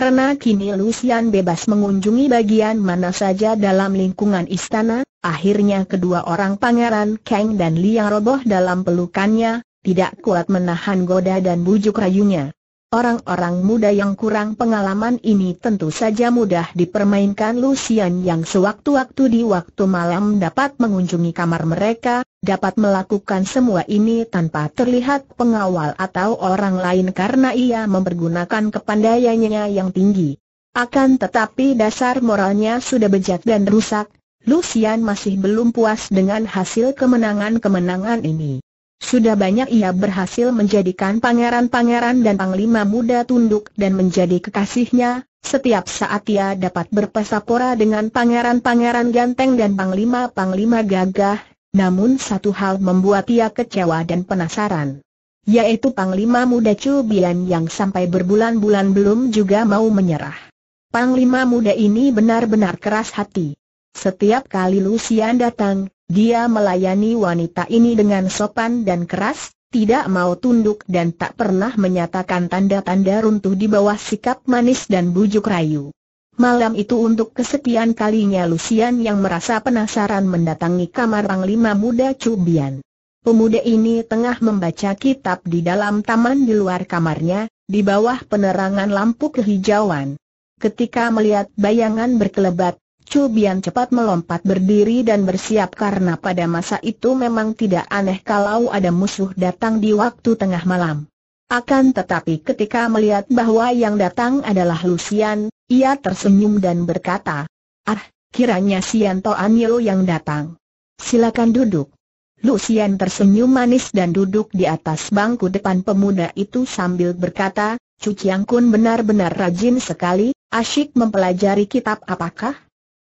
Karena kini Lucian bebas mengunjungi bagian mana saja dalam lingkungan istana, akhirnya kedua orang pangeran Kang dan Liang roboh dalam pelukannya, tidak kuat menahan goda dan bujuk rayunya. Orang-orang muda yang kurang pengalaman ini tentu saja mudah dipermainkan Lucian yang sewaktu-waktu di waktu malam dapat mengunjungi kamar mereka, dapat melakukan semua ini tanpa terlihat pengawal atau orang lain karena ia mempergunakan kepandaiannya yang tinggi. Akan tetapi dasar moralnya sudah bejat dan rusak, Lucian masih belum puas dengan hasil kemenangan-kemenangan ini. Sudah banyak ia berhasil menjadikan pangeran-pangeran dan panglima muda tunduk dan menjadi kekasihnya, setiap saat ia dapat berpesapora dengan pangeran-pangeran ganteng dan panglima-panglima gagah, namun satu hal membuat ia kecewa dan penasaran. Yaitu panglima muda Cubian yang sampai berbulan-bulan belum juga mau menyerah. Panglima muda ini benar-benar keras hati. Setiap kali Lucian datang, dia melayani wanita ini dengan sopan dan keras, tidak mau tunduk dan tak pernah menyatakan tanda-tanda runtuh di bawah sikap manis dan bujuk rayu. Malam itu untuk kesepian kalinya Lucian yang merasa penasaran mendatangi kamar Panglima Muda Cubian. Pemuda ini tengah membaca kitab di dalam taman di luar kamarnya, di bawah penerangan lampu kehijauan. Ketika melihat bayangan berkelebat, Chu Bian cepat melompat berdiri dan bersiap karena pada masa itu memang tidak aneh kalau ada musuh datang di waktu tengah malam. Akan tetapi ketika melihat bahwa yang datang adalah Lucian, ia tersenyum dan berkata, Ah, kiranya Sianto Toanyo yang datang. Silakan duduk. Lucian tersenyum manis dan duduk di atas bangku depan pemuda itu sambil berkata, Cuciang Kun benar-benar rajin sekali, asyik mempelajari kitab apakah?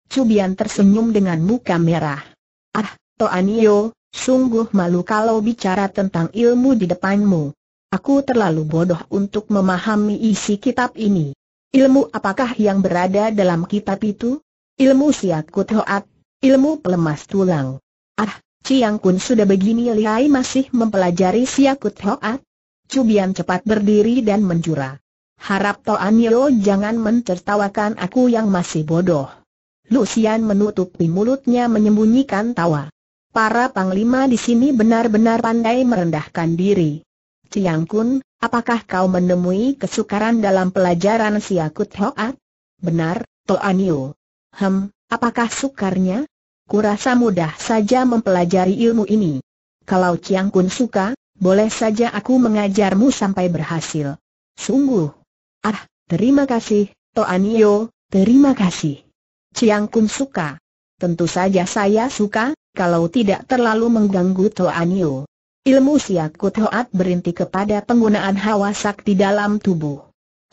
Cubian tersenyum dengan muka merah. Ah, Toanio, sungguh malu kalau bicara tentang ilmu di depanmu. Aku terlalu bodoh untuk memahami isi kitab ini. Ilmu apakah yang berada dalam kitab itu? Ilmu siakut hoat, ilmu pelemas tulang. Ah, Ciang Kun sudah begini lihai masih mempelajari siakut hoat. Cubian cepat berdiri dan menjura. Harap Toanio jangan mencertawakan aku yang masih bodoh. Lucian menutupi mulutnya menyembunyikan tawa. Para panglima di sini benar-benar pandai merendahkan diri. Ciang Kun, apakah kau menemui kesukaran dalam pelajaran Siakut Hoat? Benar, Toanio. Hem, apakah sukarnya? Kurasa mudah saja mempelajari ilmu ini. Kalau Ciang Kun suka, boleh saja aku mengajarmu sampai berhasil. Sungguh. Ah, terima kasih, Toanio, terima kasih. Ciang Kun suka. Tentu saja saya suka, kalau tidak terlalu mengganggu Toan Yu. Ilmu Siakut Hoat berhenti kepada penggunaan hawa sakti dalam tubuh.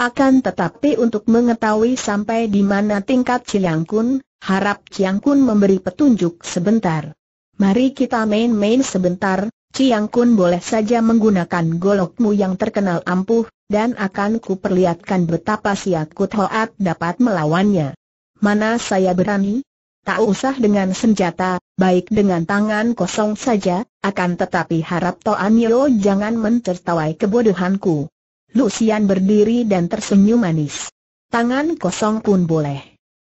Akan tetapi untuk mengetahui sampai di mana tingkat Ciang Kun, harap Ciang Kun memberi petunjuk sebentar. Mari kita main-main sebentar, Ciang Kun boleh saja menggunakan golokmu yang terkenal ampuh, dan akan kuperlihatkan betapa Siakut Hoat dapat melawannya. Mana saya berani? Tak usah dengan senjata, baik dengan tangan kosong saja, akan tetapi harap Toan Yo jangan mencertawai kebodohanku. Lucian berdiri dan tersenyum manis. Tangan kosong pun boleh.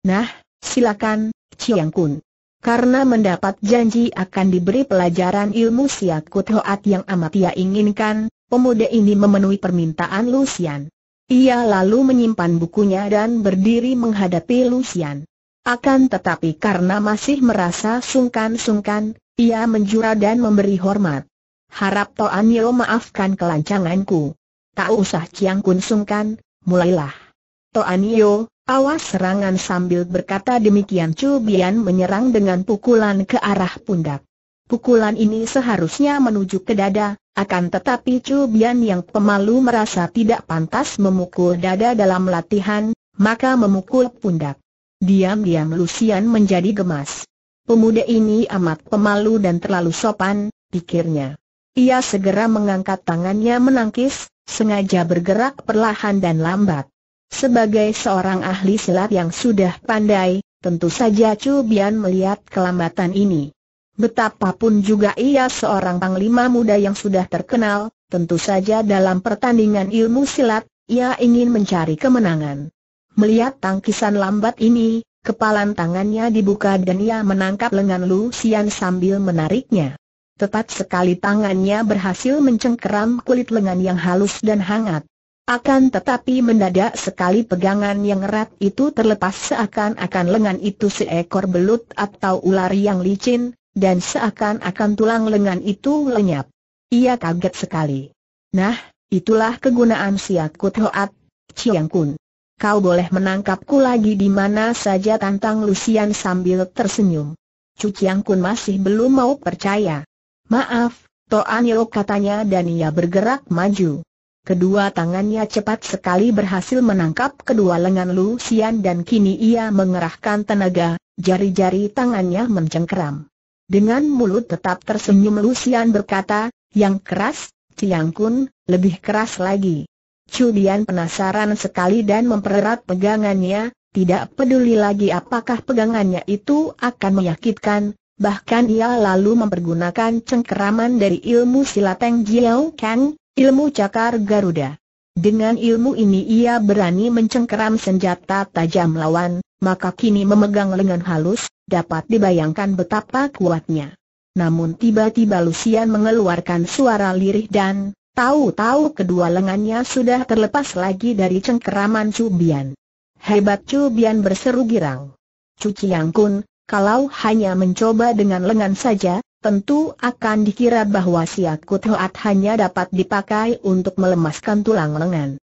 Nah, silakan, Chiang Kun. Karena mendapat janji akan diberi pelajaran ilmu siakut hoat yang amat ia inginkan, pemuda ini memenuhi permintaan Lucian. Ia lalu menyimpan bukunya dan berdiri menghadapi Lucian. Akan tetapi karena masih merasa sungkan-sungkan, ia menjura dan memberi hormat. Harap Toan Yeo maafkan kelancanganku. Tak usah Ciang Kun sungkan, mulailah. Toan Yeo, awas serangan sambil berkata demikian Chu Bian menyerang dengan pukulan ke arah pundak. Pukulan ini seharusnya menuju ke dada, akan tetapi Chu Bian yang pemalu merasa tidak pantas memukul dada dalam latihan, maka memukul pundak. Diam-diam Lucian menjadi gemas. Pemuda ini amat pemalu dan terlalu sopan, pikirnya. Ia segera mengangkat tangannya menangkis, sengaja bergerak perlahan dan lambat. Sebagai seorang ahli silat yang sudah pandai, tentu saja Chu Bian melihat kelambatan ini. Betapapun juga ia seorang panglima muda yang sudah terkenal, tentu saja dalam pertandingan ilmu silat, ia ingin mencari kemenangan. Melihat tangkisan lambat ini, kepalan tangannya dibuka dan ia menangkap lengan Lu Sian sambil menariknya. Tepat sekali tangannya berhasil mencengkeram kulit lengan yang halus dan hangat. Akan tetapi mendadak sekali pegangan yang erat itu terlepas seakan-akan lengan itu seekor belut atau ular yang licin, dan seakan-akan tulang lengan itu lenyap. Ia kaget sekali. Nah, itulah kegunaan siakut hoat, Chiang Kun. Kau boleh menangkapku lagi di mana saja tantang Lucian sambil tersenyum. Chiang Kun masih belum mau percaya. Maaf, Yeo katanya dan ia bergerak maju. Kedua tangannya cepat sekali berhasil menangkap kedua lengan Lucian dan kini ia mengerahkan tenaga, jari-jari tangannya mencengkeram. Dengan mulut tetap tersenyum Lucian berkata, yang keras, Ciang Kun, lebih keras lagi. Cudian penasaran sekali dan mempererat pegangannya, tidak peduli lagi apakah pegangannya itu akan menyakitkan, bahkan ia lalu mempergunakan cengkeraman dari ilmu silateng Jiao Kang, ilmu cakar Garuda. Dengan ilmu ini ia berani mencengkeram senjata tajam lawan, maka kini memegang lengan halus, dapat dibayangkan betapa kuatnya. Namun tiba-tiba Lucian mengeluarkan suara lirih dan, tahu-tahu kedua lengannya sudah terlepas lagi dari cengkeraman Cubian. Hebat Cubian berseru girang. Cuci Kun, kalau hanya mencoba dengan lengan saja, tentu akan dikira bahwa siakut hoat hanya dapat dipakai untuk melemaskan tulang lengan.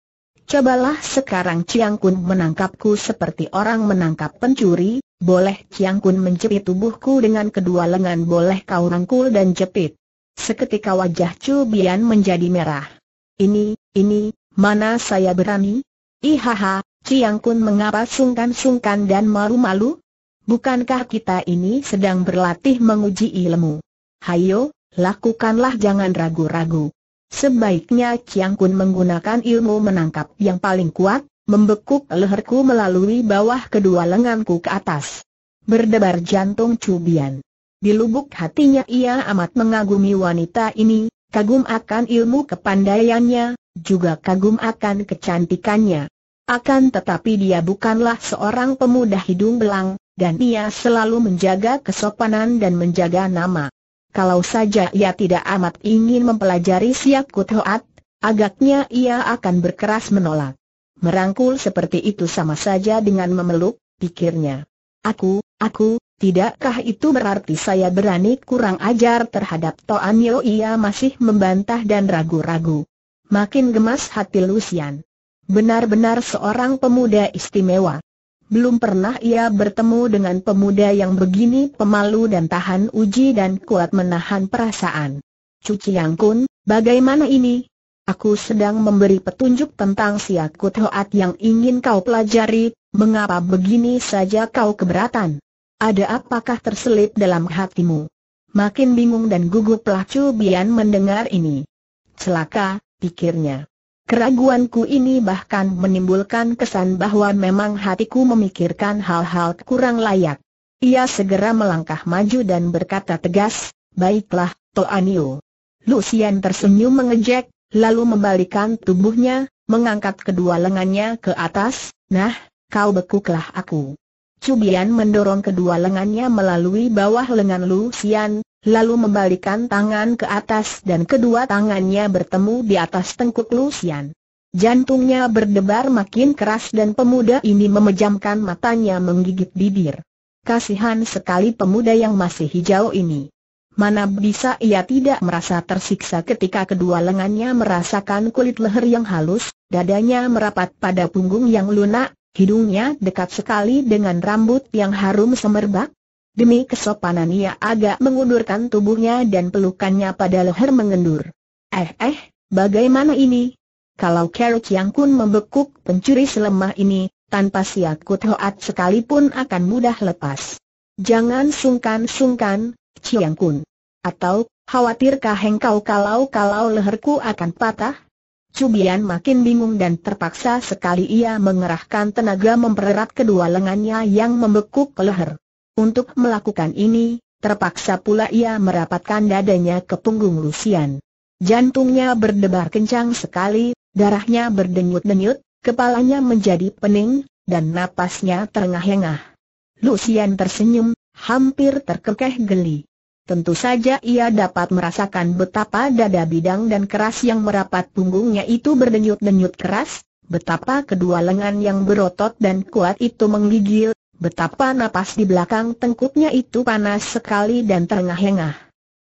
Cobalah sekarang Chiang Kun menangkapku seperti orang menangkap pencuri, boleh Chiang Kun menjepit tubuhku dengan kedua lengan boleh kau rangkul dan jepit. Seketika wajah Chu Bian menjadi merah. Ini, ini, mana saya berani? Ihaha, Chiang Kun mengapa sungkan-sungkan dan malu-malu? Bukankah kita ini sedang berlatih menguji ilmu? Hayo, lakukanlah jangan ragu-ragu. Sebaiknya Chiang Kun menggunakan ilmu menangkap yang paling kuat, membekuk leherku melalui bawah kedua lenganku ke atas. Berdebar jantung cubian. Di lubuk hatinya ia amat mengagumi wanita ini, kagum akan ilmu kepandaiannya, juga kagum akan kecantikannya. Akan tetapi dia bukanlah seorang pemuda hidung belang, dan ia selalu menjaga kesopanan dan menjaga nama. Kalau saja ia tidak amat ingin mempelajari siap hoat, agaknya ia akan berkeras menolak. Merangkul seperti itu sama saja dengan memeluk, pikirnya. Aku, aku, tidakkah itu berarti saya berani kurang ajar terhadap Toan Yo ia masih membantah dan ragu-ragu. Makin gemas hati Lucian. Benar-benar seorang pemuda istimewa. Belum pernah ia bertemu dengan pemuda yang begini pemalu dan tahan uji dan kuat menahan perasaan. Cuci Yang Kun, bagaimana ini? Aku sedang memberi petunjuk tentang siakut hoat yang ingin kau pelajari, mengapa begini saja kau keberatan? Ada apakah terselip dalam hatimu? Makin bingung dan gugup pelacu Bian mendengar ini. Celaka, pikirnya. Keraguanku ini bahkan menimbulkan kesan bahwa memang hatiku memikirkan hal-hal kurang layak. Ia segera melangkah maju dan berkata tegas, Baiklah, Toanio. Lucian tersenyum mengejek, lalu membalikan tubuhnya, mengangkat kedua lengannya ke atas, nah, kau bekuklah aku. Cubian mendorong kedua lengannya melalui bawah lengan Lucian, lalu membalikan tangan ke atas dan kedua tangannya bertemu di atas tengkuk Lucian. Jantungnya berdebar makin keras dan pemuda ini memejamkan matanya menggigit bibir. Kasihan sekali pemuda yang masih hijau ini. Mana bisa ia tidak merasa tersiksa ketika kedua lengannya merasakan kulit leher yang halus, dadanya merapat pada punggung yang lunak, hidungnya dekat sekali dengan rambut yang harum semerbak, Demi kesopanan ia agak mengundurkan tubuhnya dan pelukannya pada leher mengendur. Eh eh, bagaimana ini? Kalau Carol yang Kun membekuk pencuri selemah ini, tanpa siakut hoat sekalipun akan mudah lepas. Jangan sungkan-sungkan, Chiang Kun. Atau, khawatirkah engkau kalau-kalau leherku akan patah? Cubian makin bingung dan terpaksa sekali ia mengerahkan tenaga mempererat kedua lengannya yang membekuk leher. Untuk melakukan ini, terpaksa pula ia merapatkan dadanya ke punggung Lucian. Jantungnya berdebar kencang sekali, darahnya berdenyut-denyut, kepalanya menjadi pening, dan napasnya terengah-engah. Lucian tersenyum, hampir terkekeh geli. Tentu saja ia dapat merasakan betapa dada bidang dan keras yang merapat punggungnya itu berdenyut-denyut keras, betapa kedua lengan yang berotot dan kuat itu menggigil, Betapa napas di belakang tengkuknya itu panas sekali dan terengah-engah.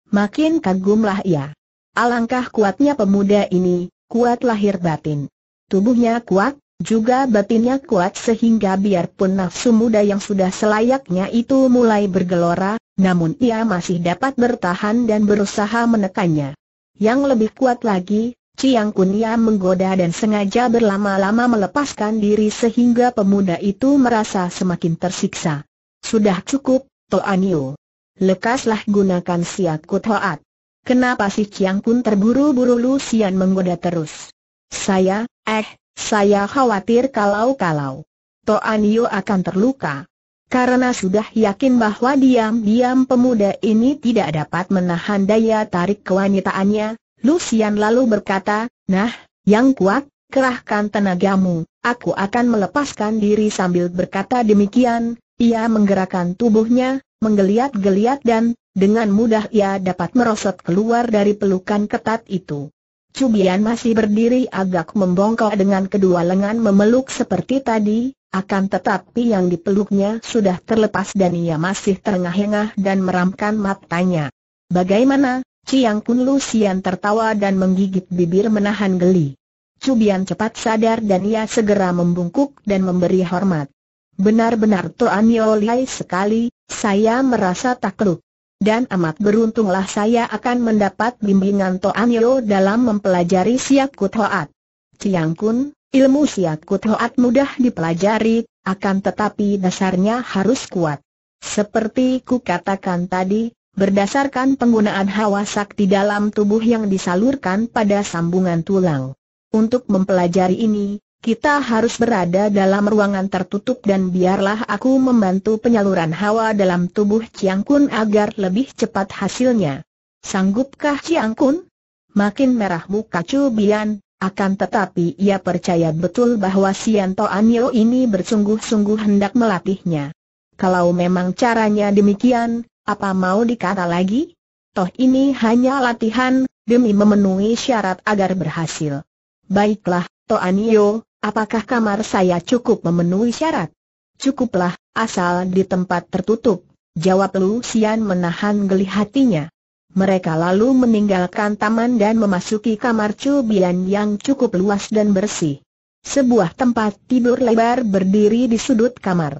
Makin kagumlah ia. Alangkah kuatnya pemuda ini, kuat lahir batin. Tubuhnya kuat, juga batinnya kuat sehingga biarpun nafsu muda yang sudah selayaknya itu mulai bergelora, namun ia masih dapat bertahan dan berusaha menekannya. Yang lebih kuat lagi, Ciang Kunia menggoda dan sengaja berlama-lama melepaskan diri sehingga pemuda itu merasa semakin tersiksa. Sudah cukup, Toanio. Lekaslah gunakan siat hoat. Kenapa si Ciang Kun terburu-buru Lucian menggoda terus? Saya, eh, saya khawatir kalau-kalau. Toanio akan terluka. Karena sudah yakin bahwa diam-diam pemuda ini tidak dapat menahan daya tarik kewanitaannya, Lucian lalu berkata, nah, yang kuat, kerahkan tenagamu, aku akan melepaskan diri sambil berkata demikian, ia menggerakkan tubuhnya, menggeliat-geliat dan, dengan mudah ia dapat merosot keluar dari pelukan ketat itu. Cubian masih berdiri agak membongkok dengan kedua lengan memeluk seperti tadi, akan tetapi yang dipeluknya sudah terlepas dan ia masih terengah-engah dan meramkan matanya. Bagaimana, Ciang Kun Lu tertawa dan menggigit bibir menahan geli. Cubian cepat sadar dan ia segera membungkuk dan memberi hormat. Benar-benar Tuan Yolai sekali, saya merasa takluk. Dan amat beruntunglah saya akan mendapat bimbingan Tuan Yo dalam mempelajari Siak kuthoat. Hoat. Ciang Kun, ilmu Siak kuthoat mudah dipelajari, akan tetapi dasarnya harus kuat. Seperti ku katakan tadi, berdasarkan penggunaan hawa sakti dalam tubuh yang disalurkan pada sambungan tulang. Untuk mempelajari ini, kita harus berada dalam ruangan tertutup dan biarlah aku membantu penyaluran hawa dalam tubuh Chiang Kun agar lebih cepat hasilnya. Sanggupkah Chiang Kun? Makin merah muka Chu Bian, akan tetapi ia percaya betul bahwa Sian To Anio ini bersungguh-sungguh hendak melatihnya. Kalau memang caranya demikian, apa mau dikata lagi? Toh ini hanya latihan, demi memenuhi syarat agar berhasil. Baiklah, Toh Anio, apakah kamar saya cukup memenuhi syarat? Cukuplah, asal di tempat tertutup, jawab Lu Sian menahan geli hatinya. Mereka lalu meninggalkan taman dan memasuki kamar cubian yang cukup luas dan bersih. Sebuah tempat tidur lebar berdiri di sudut kamar.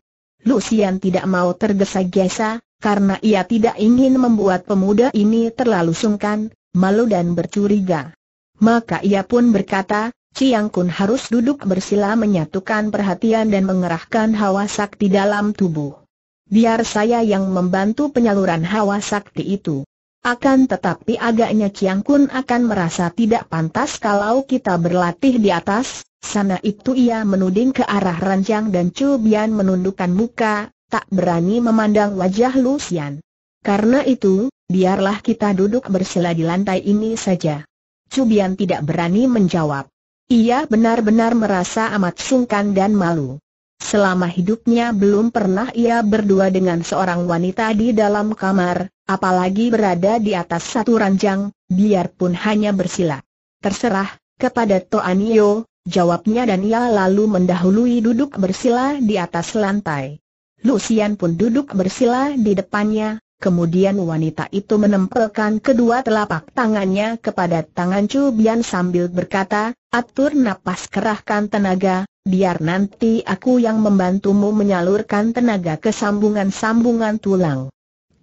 Lucian tidak mau tergesa-gesa, karena ia tidak ingin membuat pemuda ini terlalu sungkan, malu dan bercuriga. Maka ia pun berkata, Ciang Kun harus duduk bersila menyatukan perhatian dan mengerahkan hawa sakti dalam tubuh. Biar saya yang membantu penyaluran hawa sakti itu. Akan tetapi agaknya Ciang Kun akan merasa tidak pantas kalau kita berlatih di atas, sana itu ia menuding ke arah ranjang dan Chu Bian menundukkan muka, tak berani memandang wajah Lucian. Karena itu, biarlah kita duduk bersila di lantai ini saja. Cubian tidak berani menjawab. Ia benar-benar merasa amat sungkan dan malu. Selama hidupnya belum pernah ia berdua dengan seorang wanita di dalam kamar, apalagi berada di atas satu ranjang, biarpun hanya bersila. Terserah, kepada Toanio, jawabnya dan ia lalu mendahului duduk bersila di atas lantai. Lucian pun duduk bersila di depannya, kemudian wanita itu menempelkan kedua telapak tangannya kepada tangan Chu Bian sambil berkata, atur nafas, kerahkan tenaga, biar nanti aku yang membantumu menyalurkan tenaga ke sambungan-sambungan tulang.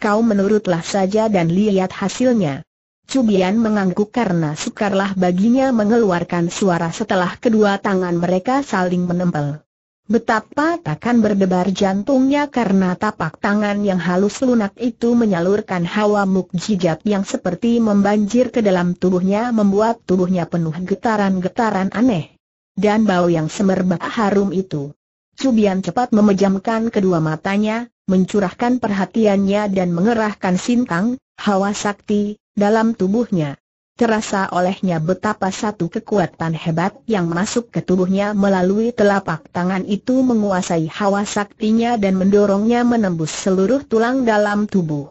Kau menurutlah saja dan lihat hasilnya. Cubian mengangguk karena sukarlah baginya mengeluarkan suara setelah kedua tangan mereka saling menempel. Betapa takkan berdebar jantungnya karena tapak tangan yang halus lunak itu menyalurkan hawa mukjizat yang seperti membanjir ke dalam tubuhnya membuat tubuhnya penuh getaran-getaran aneh. Dan bau yang semerbak harum itu. Cubian cepat memejamkan kedua matanya, mencurahkan perhatiannya dan mengerahkan sintang, hawa sakti, dalam tubuhnya. Terasa olehnya betapa satu kekuatan hebat yang masuk ke tubuhnya melalui telapak tangan itu menguasai hawa saktinya dan mendorongnya menembus seluruh tulang dalam tubuh.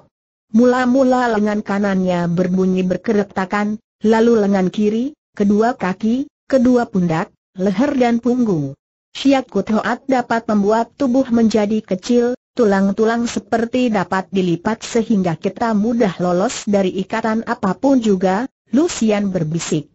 Mula-mula lengan kanannya berbunyi berkeretakan, lalu lengan kiri, kedua kaki, kedua pundak, leher dan punggung. Syiak Kuthoat dapat membuat tubuh menjadi kecil, Tulang-tulang seperti dapat dilipat sehingga kita mudah lolos dari ikatan apapun juga, Lucian berbisik.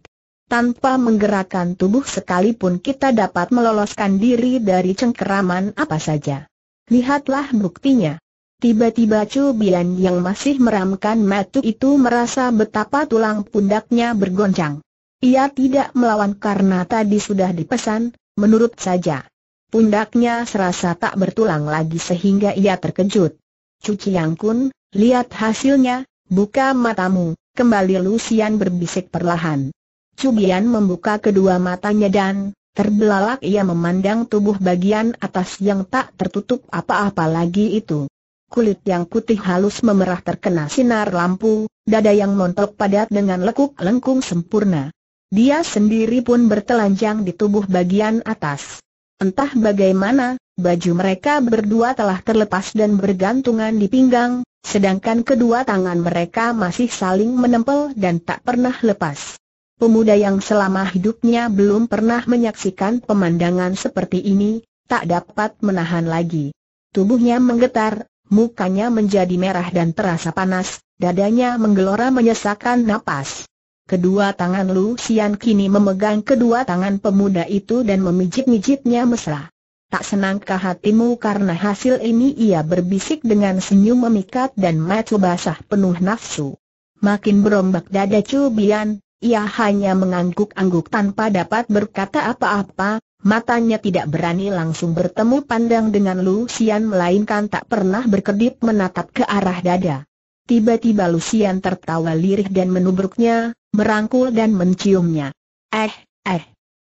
Tanpa menggerakkan tubuh sekalipun kita dapat meloloskan diri dari cengkeraman apa saja. Lihatlah buktinya. Tiba-tiba Chu Bian yang masih meramkan matu itu merasa betapa tulang pundaknya bergoncang. Ia tidak melawan karena tadi sudah dipesan, menurut saja. Pundaknya serasa tak bertulang lagi sehingga ia terkejut. Cuci Yang Kun, lihat hasilnya, buka matamu, Kembali Lucian berbisik perlahan. Cugian membuka kedua matanya dan, terbelalak ia memandang tubuh bagian atas yang tak tertutup apa-apa lagi itu. Kulit yang putih halus memerah terkena sinar lampu, dada yang montok padat dengan lekuk lengkung sempurna. Dia sendiri pun bertelanjang di tubuh bagian atas. Entah bagaimana, baju mereka berdua telah terlepas dan bergantungan di pinggang, sedangkan kedua tangan mereka masih saling menempel dan tak pernah lepas. Pemuda yang selama hidupnya belum pernah menyaksikan pemandangan seperti ini, tak dapat menahan lagi. Tubuhnya menggetar, mukanya menjadi merah dan terasa panas, dadanya menggelora menyesakan napas. Kedua tangan Lu Xian kini memegang kedua tangan pemuda itu dan memijit-mijitnya mesra. Tak senangkah hatimu karena hasil ini ia berbisik dengan senyum memikat dan mata basah penuh nafsu. Makin berombak dada Chu Bian, ia hanya mengangguk-angguk tanpa dapat berkata apa-apa, matanya tidak berani langsung bertemu pandang dengan Lu Xian melainkan tak pernah berkedip menatap ke arah dada. Tiba-tiba Lucian tertawa lirih dan menubruknya, merangkul dan menciumnya. Eh, eh.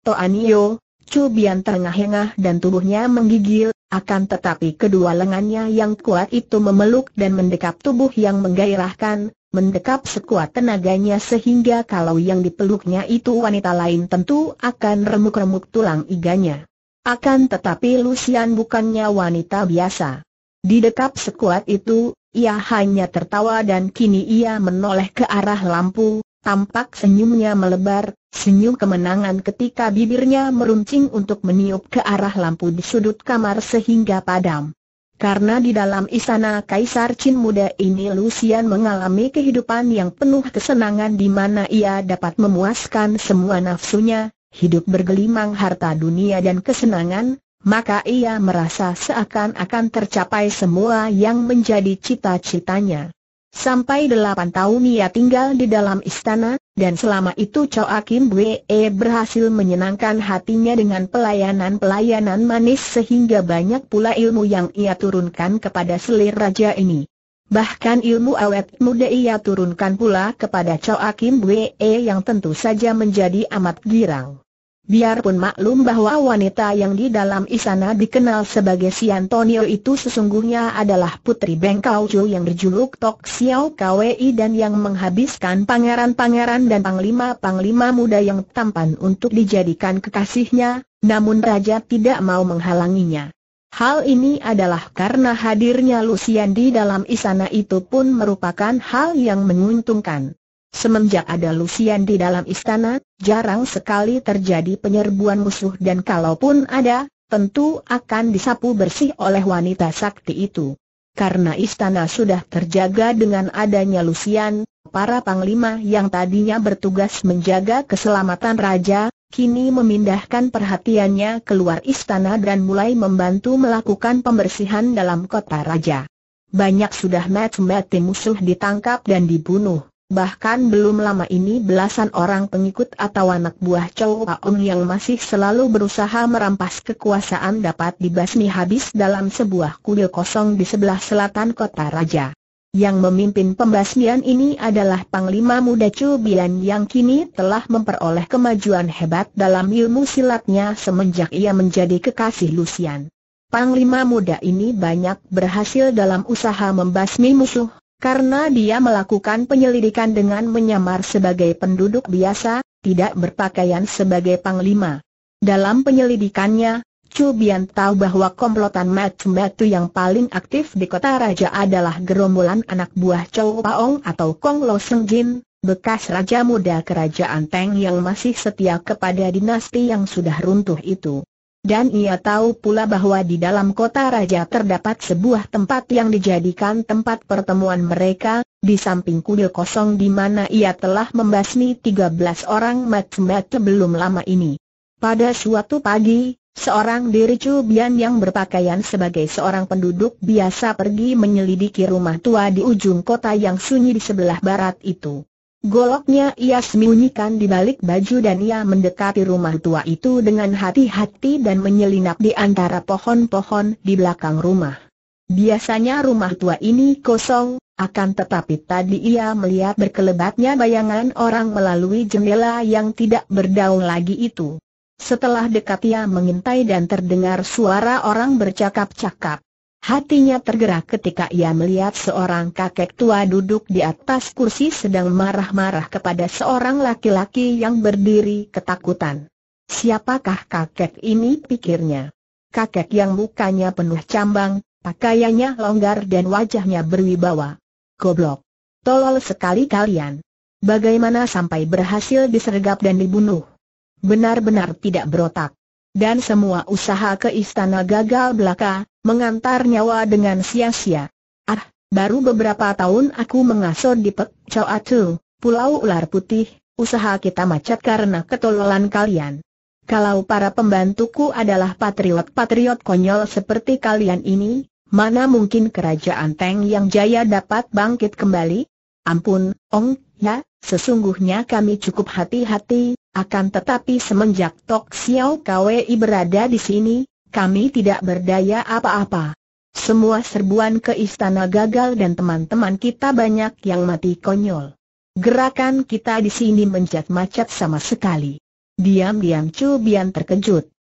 Toanio, Cubian terengah-engah dan tubuhnya menggigil, akan tetapi kedua lengannya yang kuat itu memeluk dan mendekap tubuh yang menggairahkan, mendekap sekuat tenaganya sehingga kalau yang dipeluknya itu wanita lain tentu akan remuk-remuk tulang iganya. Akan tetapi Lucian bukannya wanita biasa. Didekap sekuat itu, ia hanya tertawa dan kini ia menoleh ke arah lampu, tampak senyumnya melebar, senyum kemenangan ketika bibirnya meruncing untuk meniup ke arah lampu di sudut kamar sehingga padam. Karena di dalam istana Kaisar Chin muda ini Lucian mengalami kehidupan yang penuh kesenangan di mana ia dapat memuaskan semua nafsunya, hidup bergelimang harta dunia dan kesenangan, maka ia merasa seakan-akan tercapai semua yang menjadi cita-citanya. Sampai delapan tahun ia tinggal di dalam istana, dan selama itu Chow Akim Bwe e berhasil menyenangkan hatinya dengan pelayanan-pelayanan manis sehingga banyak pula ilmu yang ia turunkan kepada selir raja ini. Bahkan ilmu awet muda ia turunkan pula kepada Chow Akim Bwe e yang tentu saja menjadi amat girang. Biarpun maklum bahwa wanita yang di dalam istana dikenal sebagai si Antonio itu sesungguhnya adalah putri Bengkau Chu yang berjuluk Tok Xiao Kwei dan yang menghabiskan pangeran-pangeran dan panglima-panglima muda yang tampan untuk dijadikan kekasihnya, namun Raja tidak mau menghalanginya. Hal ini adalah karena hadirnya Lucian di dalam istana itu pun merupakan hal yang menguntungkan. Semenjak ada Lucian di dalam istana, jarang sekali terjadi penyerbuan musuh dan kalaupun ada, tentu akan disapu bersih oleh wanita sakti itu. Karena istana sudah terjaga dengan adanya Lucian, para panglima yang tadinya bertugas menjaga keselamatan raja, kini memindahkan perhatiannya keluar istana dan mulai membantu melakukan pembersihan dalam kota raja. Banyak sudah mati mati musuh ditangkap dan dibunuh. Bahkan belum lama ini belasan orang pengikut atau anak buah Chow Paung yang masih selalu berusaha merampas kekuasaan dapat dibasmi habis dalam sebuah kuil kosong di sebelah selatan kota raja. Yang memimpin pembasmian ini adalah Panglima Muda Chu Bian yang kini telah memperoleh kemajuan hebat dalam ilmu silatnya semenjak ia menjadi kekasih Lucian. Panglima muda ini banyak berhasil dalam usaha membasmi musuh, karena dia melakukan penyelidikan dengan menyamar sebagai penduduk biasa, tidak berpakaian sebagai panglima. Dalam penyelidikannya, Chu Bian tahu bahwa komplotan Matu-Matu yang paling aktif di kota raja adalah gerombolan anak buah Chow Paong atau Kong Lo Seng Jin, bekas raja muda kerajaan Teng yang masih setia kepada dinasti yang sudah runtuh itu dan ia tahu pula bahwa di dalam kota raja terdapat sebuah tempat yang dijadikan tempat pertemuan mereka, di samping kuil kosong di mana ia telah membasmi 13 orang macam-macam belum lama ini. Pada suatu pagi, seorang diri Cubian yang berpakaian sebagai seorang penduduk biasa pergi menyelidiki rumah tua di ujung kota yang sunyi di sebelah barat itu. Goloknya ia sembunyikan di balik baju dan ia mendekati rumah tua itu dengan hati-hati dan menyelinap di antara pohon-pohon di belakang rumah. Biasanya rumah tua ini kosong, akan tetapi tadi ia melihat berkelebatnya bayangan orang melalui jendela yang tidak berdaun lagi itu. Setelah dekat ia mengintai dan terdengar suara orang bercakap-cakap. Hatinya tergerak ketika ia melihat seorang kakek tua duduk di atas kursi sedang marah-marah kepada seorang laki-laki yang berdiri ketakutan. Siapakah kakek ini pikirnya? Kakek yang mukanya penuh cambang, pakaiannya longgar dan wajahnya berwibawa. Goblok! Tolol sekali kalian! Bagaimana sampai berhasil disergap dan dibunuh? Benar-benar tidak berotak dan semua usaha ke istana gagal belaka, mengantar nyawa dengan sia-sia. Ah, baru beberapa tahun aku mengasuh di Pek Choatu, Pulau Ular Putih, usaha kita macet karena ketololan kalian. Kalau para pembantuku adalah patriot-patriot konyol seperti kalian ini, mana mungkin kerajaan Teng yang jaya dapat bangkit kembali? Ampun, Ong, ya, sesungguhnya kami cukup hati-hati, akan tetapi semenjak Tok Xiao Kwei berada di sini, kami tidak berdaya apa-apa. Semua serbuan ke istana gagal dan teman-teman kita banyak yang mati konyol. Gerakan kita di sini mencat macet sama sekali. Diam-diam Chu Bian terkejut.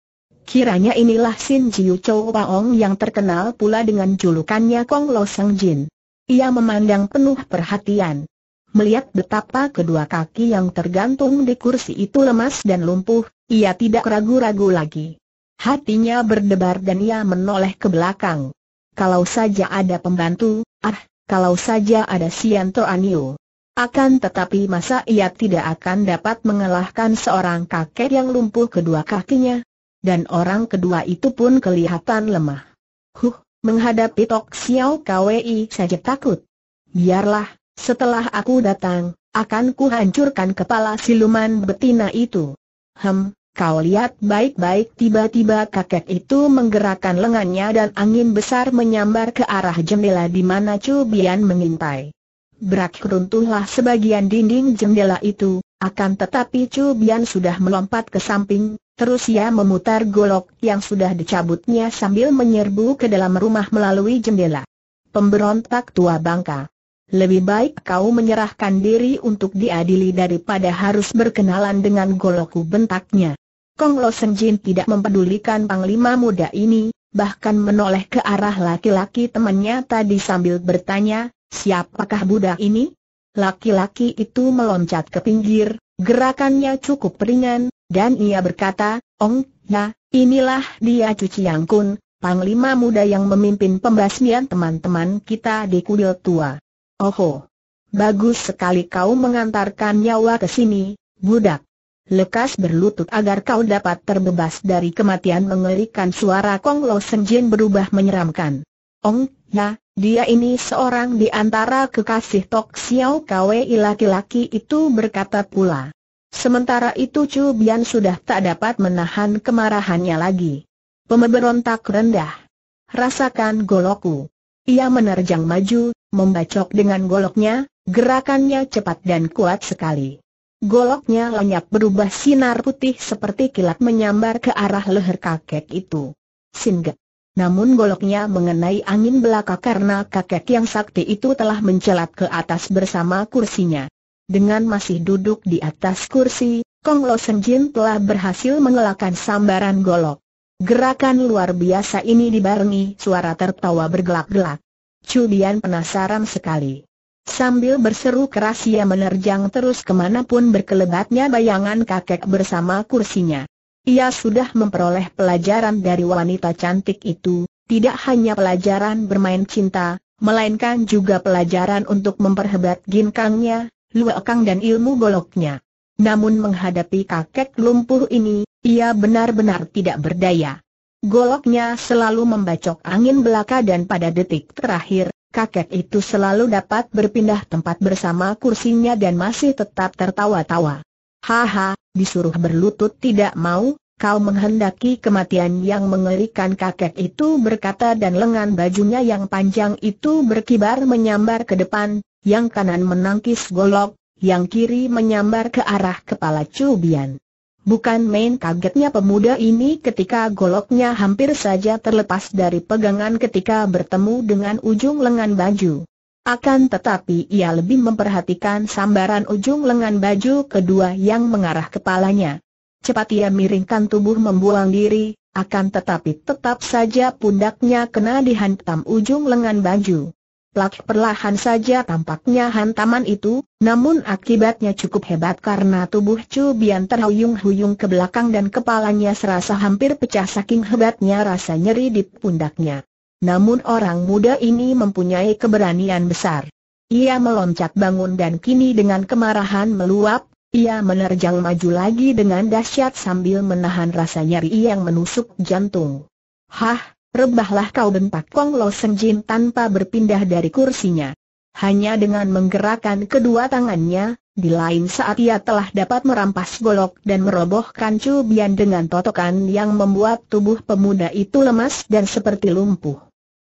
Kiranya inilah Sin Jiu Chou Paong yang terkenal pula dengan julukannya Kong Lo Sang Jin. Ia memandang penuh perhatian. Melihat betapa kedua kaki yang tergantung di kursi itu lemas dan lumpuh, ia tidak ragu-ragu lagi. Hatinya berdebar dan ia menoleh ke belakang. Kalau saja ada pembantu, ah, kalau saja ada Sianto Anio. Akan tetapi masa ia tidak akan dapat mengalahkan seorang kakek yang lumpuh kedua kakinya? Dan orang kedua itu pun kelihatan lemah. Huh, menghadapi Tok Xiao Kwei saja takut. Biarlah, setelah aku datang, akan kuhancurkan kepala siluman betina itu. Hem, kau lihat baik-baik tiba-tiba kakek itu menggerakkan lengannya dan angin besar menyambar ke arah jendela di mana Chu Bian mengintai. Berak runtuhlah sebagian dinding jendela itu, akan tetapi Chu Bian sudah melompat ke samping, terus ia memutar golok yang sudah dicabutnya sambil menyerbu ke dalam rumah melalui jendela. Pemberontak tua bangka, lebih baik kau menyerahkan diri untuk diadili daripada harus berkenalan dengan goloku bentaknya. Kong Lo Sen tidak mempedulikan panglima muda ini, bahkan menoleh ke arah laki-laki temannya tadi sambil bertanya, siapakah budak ini? Laki-laki itu meloncat ke pinggir, gerakannya cukup ringan, dan ia berkata, Ong, nah, inilah dia cuci Kun, panglima muda yang memimpin pembasmian teman-teman kita di kuil tua. Oho! Bagus sekali kau mengantarkan nyawa ke sini, budak. Lekas berlutut agar kau dapat terbebas dari kematian mengerikan suara Kong Lo Senjin berubah menyeramkan. Ong, ya, dia ini seorang di antara kekasih Tok Xiao Kwe laki-laki itu berkata pula. Sementara itu Chu Bian sudah tak dapat menahan kemarahannya lagi. Pemberontak rendah. Rasakan goloku. Ia menerjang maju, membacok dengan goloknya, gerakannya cepat dan kuat sekali. Goloknya lenyap berubah sinar putih seperti kilat menyambar ke arah leher kakek itu. Singgah. Namun goloknya mengenai angin belaka karena kakek yang sakti itu telah mencelat ke atas bersama kursinya. Dengan masih duduk di atas kursi, Kong Lo Jin telah berhasil mengelakkan sambaran golok. Gerakan luar biasa ini dibarengi suara tertawa bergelak-gelak. Cubian penasaran sekali. Sambil berseru keras ia menerjang terus kemanapun berkelebatnya bayangan kakek bersama kursinya. Ia sudah memperoleh pelajaran dari wanita cantik itu, tidak hanya pelajaran bermain cinta, melainkan juga pelajaran untuk memperhebat ginkangnya, luakang dan ilmu goloknya. Namun menghadapi kakek lumpuh ini, ia benar-benar tidak berdaya. Goloknya selalu membacok angin belaka dan pada detik terakhir, kakek itu selalu dapat berpindah tempat bersama kursinya dan masih tetap tertawa-tawa. Haha, disuruh berlutut tidak mau, kau menghendaki kematian yang mengerikan kakek itu berkata dan lengan bajunya yang panjang itu berkibar menyambar ke depan, yang kanan menangkis golok, yang kiri menyambar ke arah kepala Cubian. Bukan main kagetnya pemuda ini ketika goloknya hampir saja terlepas dari pegangan ketika bertemu dengan ujung lengan baju. Akan tetapi ia lebih memperhatikan sambaran ujung lengan baju kedua yang mengarah kepalanya. Cepat ia miringkan tubuh membuang diri, akan tetapi tetap saja pundaknya kena dihantam ujung lengan baju. Plak perlahan saja tampaknya hantaman itu, namun akibatnya cukup hebat karena tubuh Chu Bian terhuyung-huyung ke belakang dan kepalanya serasa hampir pecah saking hebatnya rasa nyeri di pundaknya. Namun orang muda ini mempunyai keberanian besar. Ia meloncat bangun dan kini dengan kemarahan meluap, ia menerjang maju lagi dengan dahsyat sambil menahan rasa nyeri yang menusuk jantung. Hah, Rebahlah kau bentak Kong Lo Seng Jin tanpa berpindah dari kursinya. Hanya dengan menggerakkan kedua tangannya, di lain saat ia telah dapat merampas golok dan merobohkan cubian dengan totokan yang membuat tubuh pemuda itu lemas dan seperti lumpuh.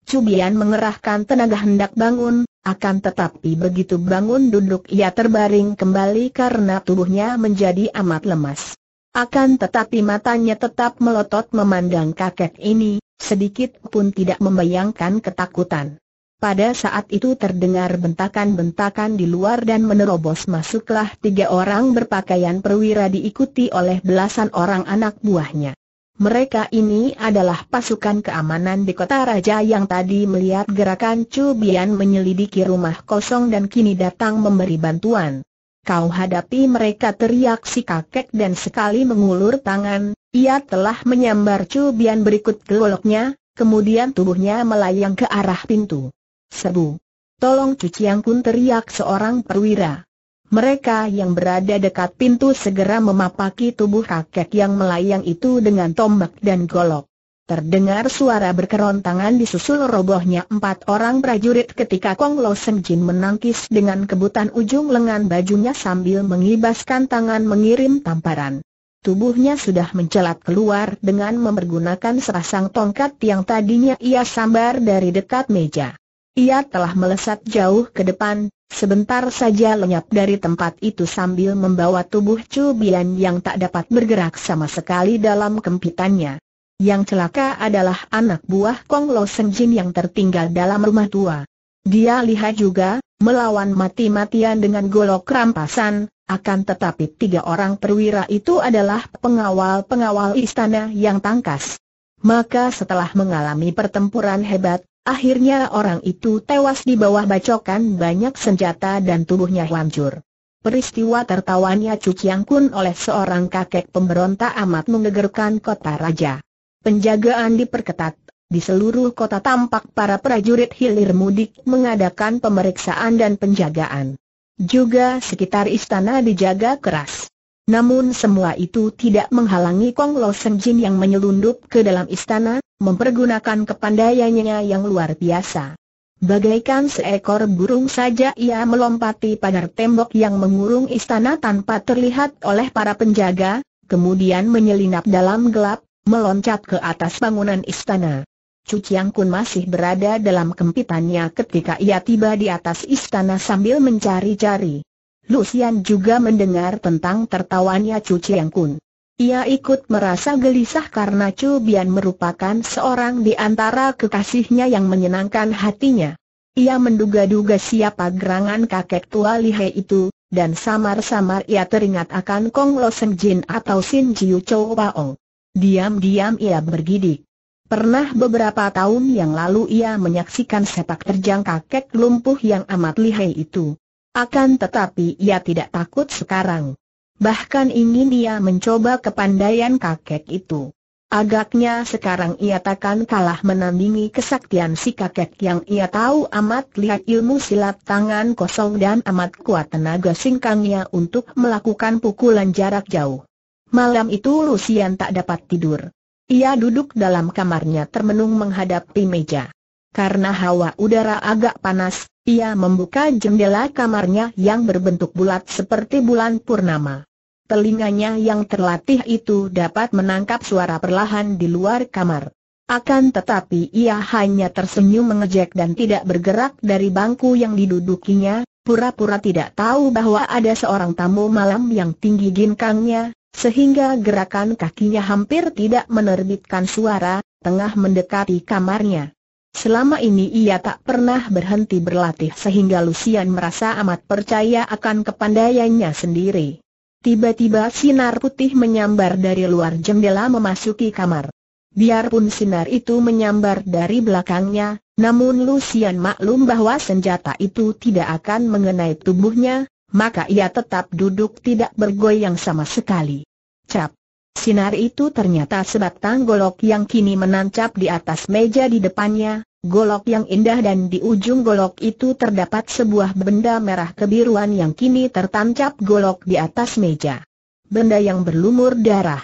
Cubian mengerahkan tenaga hendak bangun, akan tetapi begitu bangun duduk ia terbaring kembali karena tubuhnya menjadi amat lemas. Akan tetapi matanya tetap melotot memandang kakek ini, sedikit pun tidak membayangkan ketakutan. Pada saat itu terdengar bentakan-bentakan di luar dan menerobos masuklah tiga orang berpakaian perwira diikuti oleh belasan orang anak buahnya. Mereka ini adalah pasukan keamanan di kota raja yang tadi melihat gerakan Cubian menyelidiki rumah kosong dan kini datang memberi bantuan. Kau hadapi mereka teriak si kakek dan sekali mengulur tangan, ia telah menyambar cubian berikut goloknya, kemudian tubuhnya melayang ke arah pintu. Sebu. Tolong cuciang pun teriak seorang perwira. Mereka yang berada dekat pintu segera memapaki tubuh kakek yang melayang itu dengan tombak dan golok. Terdengar suara berkerontangan disusul robohnya empat orang prajurit ketika Kong Lo Seng Jin menangkis dengan kebutan ujung lengan bajunya sambil mengibaskan tangan mengirim tamparan. Tubuhnya sudah mencelat keluar dengan memergunakan serasang tongkat yang tadinya ia sambar dari dekat meja. Ia telah melesat jauh ke depan, sebentar saja lenyap dari tempat itu sambil membawa tubuh Cubian yang tak dapat bergerak sama sekali dalam kempitannya. Yang celaka adalah anak buah Kong Lo Senjin yang tertinggal dalam rumah tua. Dia lihat juga, melawan mati-matian dengan golok rampasan, akan tetapi tiga orang perwira itu adalah pengawal-pengawal istana yang tangkas. Maka setelah mengalami pertempuran hebat, akhirnya orang itu tewas di bawah bacokan banyak senjata dan tubuhnya hancur. Peristiwa tertawannya Cuciang Kun oleh seorang kakek pemberontak amat mengegerkan kota raja. Penjagaan diperketat, di seluruh kota tampak para prajurit hilir mudik mengadakan pemeriksaan dan penjagaan. Juga sekitar istana dijaga keras. Namun semua itu tidak menghalangi Kong Lo yang menyelundup ke dalam istana, mempergunakan kepandaiannya yang luar biasa. Bagaikan seekor burung saja ia melompati pagar tembok yang mengurung istana tanpa terlihat oleh para penjaga, kemudian menyelinap dalam gelap, meloncat ke atas bangunan istana. Cu Chiang Kun masih berada dalam kempitannya ketika ia tiba di atas istana sambil mencari-cari. Lucian juga mendengar tentang tertawanya Cu Chiang Kun. Ia ikut merasa gelisah karena Chu Bian merupakan seorang di antara kekasihnya yang menyenangkan hatinya. Ia menduga-duga siapa gerangan kakek tua Lihe itu, dan samar-samar ia teringat akan Kong Lo Seng Jin atau Sin Jiu Chou Diam-diam ia bergidik. Pernah beberapa tahun yang lalu ia menyaksikan sepak terjang kakek lumpuh yang amat lihai itu. Akan tetapi ia tidak takut sekarang. Bahkan ingin ia mencoba kepandaian kakek itu. Agaknya sekarang ia takkan kalah menandingi kesaktian si kakek yang ia tahu amat lihat ilmu silat tangan kosong dan amat kuat tenaga singkangnya untuk melakukan pukulan jarak jauh. Malam itu Lucian tak dapat tidur. Ia duduk dalam kamarnya termenung menghadapi meja. Karena hawa udara agak panas, ia membuka jendela kamarnya yang berbentuk bulat seperti bulan purnama. Telinganya yang terlatih itu dapat menangkap suara perlahan di luar kamar. Akan tetapi ia hanya tersenyum mengejek dan tidak bergerak dari bangku yang didudukinya, pura-pura tidak tahu bahwa ada seorang tamu malam yang tinggi ginkangnya, sehingga gerakan kakinya hampir tidak menerbitkan suara, tengah mendekati kamarnya. Selama ini ia tak pernah berhenti berlatih sehingga Lucian merasa amat percaya akan kepandaiannya sendiri. Tiba-tiba sinar putih menyambar dari luar jendela memasuki kamar. Biarpun sinar itu menyambar dari belakangnya, namun Lucian maklum bahwa senjata itu tidak akan mengenai tubuhnya, maka ia tetap duduk tidak bergoyang sama sekali. Cap! Sinar itu ternyata sebatang golok yang kini menancap di atas meja di depannya, golok yang indah dan di ujung golok itu terdapat sebuah benda merah kebiruan yang kini tertancap golok di atas meja. Benda yang berlumur darah.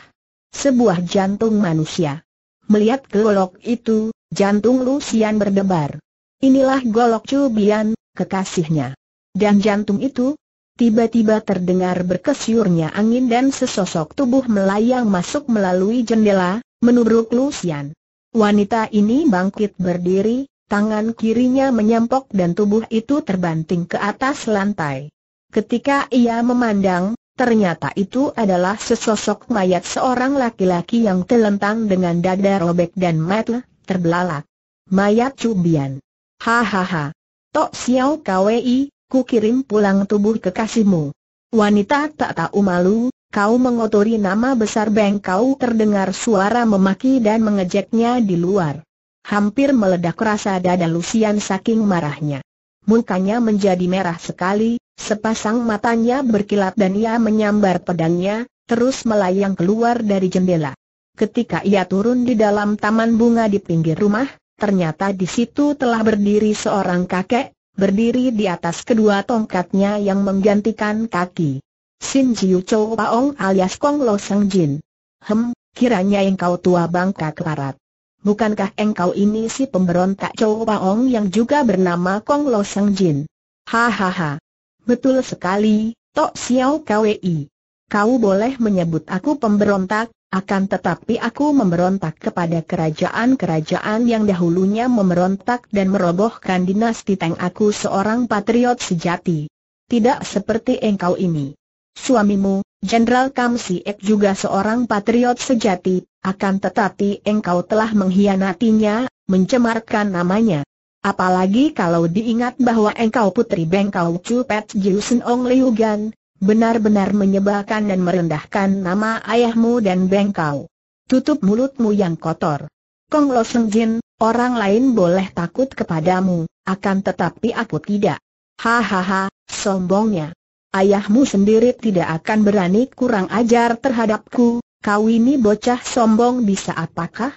Sebuah jantung manusia. Melihat golok itu, jantung Lucian berdebar. Inilah golok Cubian, kekasihnya. Dan jantung itu, Tiba-tiba terdengar berkesyurnya angin dan sesosok tubuh melayang masuk melalui jendela, menubruk Lucian. Wanita ini bangkit berdiri, tangan kirinya menyampok dan tubuh itu terbanting ke atas lantai. Ketika ia memandang, ternyata itu adalah sesosok mayat seorang laki-laki yang telentang dengan dada robek dan mata terbelalak. Mayat Cubian. Hahaha. Tok Xiao Kwei, ku kirim pulang tubuh kekasihmu. Wanita tak tahu malu, kau mengotori nama besar kau terdengar suara memaki dan mengejeknya di luar. Hampir meledak rasa dada Lucian saking marahnya. Mukanya menjadi merah sekali, sepasang matanya berkilat dan ia menyambar pedangnya, terus melayang keluar dari jendela. Ketika ia turun di dalam taman bunga di pinggir rumah, ternyata di situ telah berdiri seorang kakek, berdiri di atas kedua tongkatnya yang menggantikan kaki. Sin Jiu Chou Paong alias Kong Lo Seng Jin. Hem, kiranya engkau tua bangka keparat. Bukankah engkau ini si pemberontak Chou Paong yang juga bernama Kong Lo Seng Jin? Hahaha. Betul sekali, Tok Xiao Kwei. Kau boleh menyebut aku pemberontak, akan tetapi aku memberontak kepada kerajaan-kerajaan yang dahulunya memberontak dan merobohkan dinasti tang aku seorang patriot sejati. Tidak seperti engkau ini. Suamimu, Jenderal Kam Siek juga seorang patriot sejati, akan tetapi engkau telah mengkhianatinya, mencemarkan namanya. Apalagi kalau diingat bahwa engkau putri Bengkau Chu Pet Jiu Sen Ong Liu Gan, Benar-benar menyebalkan dan merendahkan nama ayahmu dan bengkau. Tutup mulutmu yang kotor. Kong Lo Seng Jin, orang lain boleh takut kepadamu, akan tetapi aku tidak. Hahaha, sombongnya. Ayahmu sendiri tidak akan berani kurang ajar terhadapku, kau ini bocah sombong bisa apakah?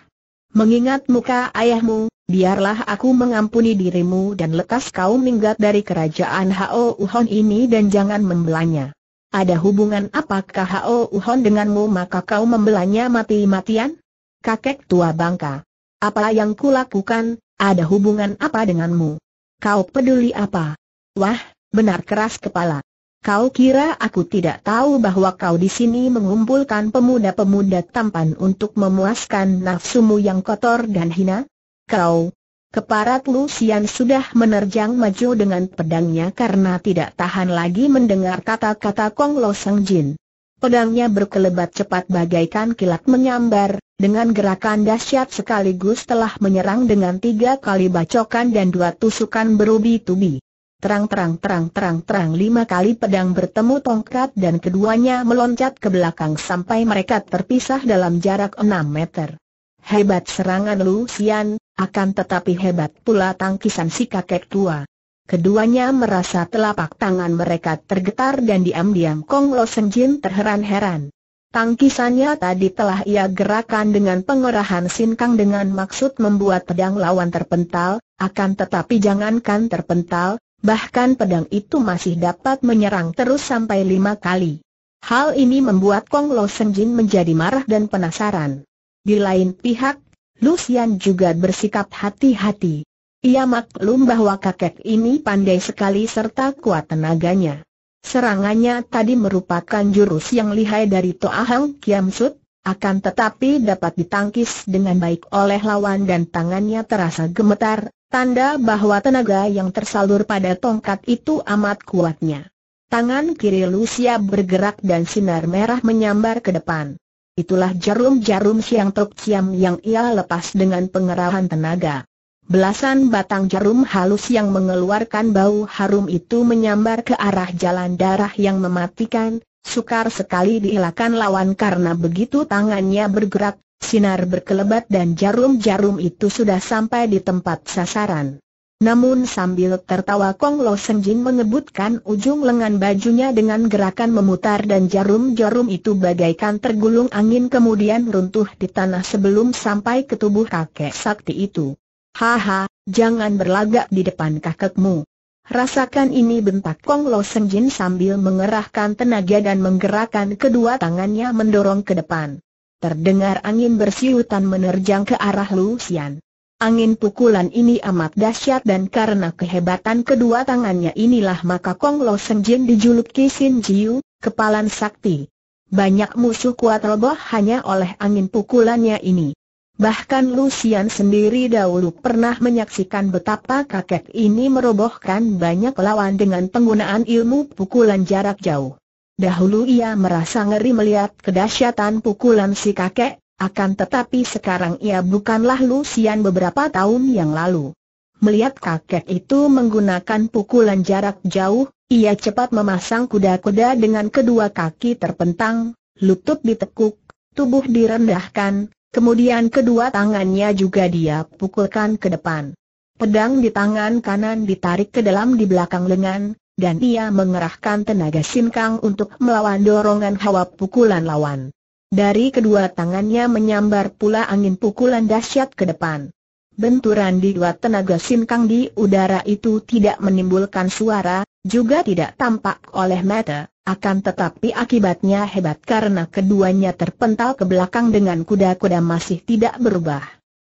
Mengingat muka ayahmu, biarlah aku mengampuni dirimu dan lekas kau minggat dari kerajaan Hao Uhon ini dan jangan membelanya. Ada hubungan apakah Hao Uhon denganmu maka kau membelanya mati-matian? Kakek tua bangka. Apa yang kulakukan, ada hubungan apa denganmu? Kau peduli apa? Wah, benar keras kepala. Kau kira aku tidak tahu bahwa kau di sini mengumpulkan pemuda-pemuda tampan untuk memuaskan nafsumu yang kotor dan hina? Kau, keparat Lucian sudah menerjang maju dengan pedangnya karena tidak tahan lagi mendengar kata-kata Kong Lo Sang Jin. Pedangnya berkelebat cepat bagaikan kilat menyambar, dengan gerakan dahsyat sekaligus telah menyerang dengan tiga kali bacokan dan dua tusukan berubi-tubi. Terang-terang-terang-terang-terang lima kali pedang bertemu tongkat dan keduanya meloncat ke belakang sampai mereka terpisah dalam jarak enam meter. Hebat serangan Lu Xian, akan tetapi hebat pula tangkisan si kakek tua. Keduanya merasa telapak tangan mereka tergetar dan diam-diam Kong Lo Jin terheran-heran. Tangkisannya tadi telah ia gerakan dengan pengerahan sinkang dengan maksud membuat pedang lawan terpental, akan tetapi jangankan terpental, bahkan pedang itu masih dapat menyerang terus sampai lima kali. Hal ini membuat Kong Lo Jin menjadi marah dan penasaran. Di lain pihak, Lucian juga bersikap hati-hati. Ia maklum bahwa kakek ini pandai sekali serta kuat tenaganya. Serangannya tadi merupakan jurus yang lihai dari Toahang Kiam Sut, akan tetapi dapat ditangkis dengan baik oleh lawan dan tangannya terasa gemetar, tanda bahwa tenaga yang tersalur pada tongkat itu amat kuatnya. Tangan kiri Lucia bergerak dan sinar merah menyambar ke depan. Itulah jarum-jarum siang tok siam yang ia lepas dengan pengerahan tenaga. Belasan batang jarum halus yang mengeluarkan bau harum itu menyambar ke arah jalan darah yang mematikan, sukar sekali dielakkan lawan karena begitu tangannya bergerak, sinar berkelebat dan jarum-jarum itu sudah sampai di tempat sasaran. Namun sambil tertawa Kong Lo Senjin mengebutkan ujung lengan bajunya dengan gerakan memutar dan jarum-jarum itu bagaikan tergulung angin kemudian runtuh di tanah sebelum sampai ke tubuh kakek sakti itu. Haha, jangan berlagak di depan kakekmu. Rasakan ini bentak Kong Lo Senjin sambil mengerahkan tenaga dan menggerakkan kedua tangannya mendorong ke depan. Terdengar angin bersiutan menerjang ke arah Lu Xian. Angin pukulan ini amat dahsyat dan karena kehebatan kedua tangannya inilah maka Kong Lo Seng Jin dijuluki Sin Jiu, kepalan sakti. Banyak musuh kuat roboh hanya oleh angin pukulannya ini. Bahkan Lucian sendiri dahulu pernah menyaksikan betapa kakek ini merobohkan banyak lawan dengan penggunaan ilmu pukulan jarak jauh. Dahulu ia merasa ngeri melihat kedahsyatan pukulan si kakek, akan tetapi sekarang ia bukanlah Lucian beberapa tahun yang lalu. Melihat kakek itu menggunakan pukulan jarak jauh, ia cepat memasang kuda-kuda dengan kedua kaki terpentang, lutut ditekuk, tubuh direndahkan, kemudian kedua tangannya juga dia pukulkan ke depan. Pedang di tangan kanan ditarik ke dalam di belakang lengan, dan ia mengerahkan tenaga sinkang untuk melawan dorongan hawa pukulan lawan. Dari kedua tangannya menyambar pula angin pukulan dahsyat ke depan. Benturan di dua tenaga sinkang di udara itu tidak menimbulkan suara, juga tidak tampak oleh mata, akan tetapi akibatnya hebat karena keduanya terpental ke belakang dengan kuda-kuda masih tidak berubah.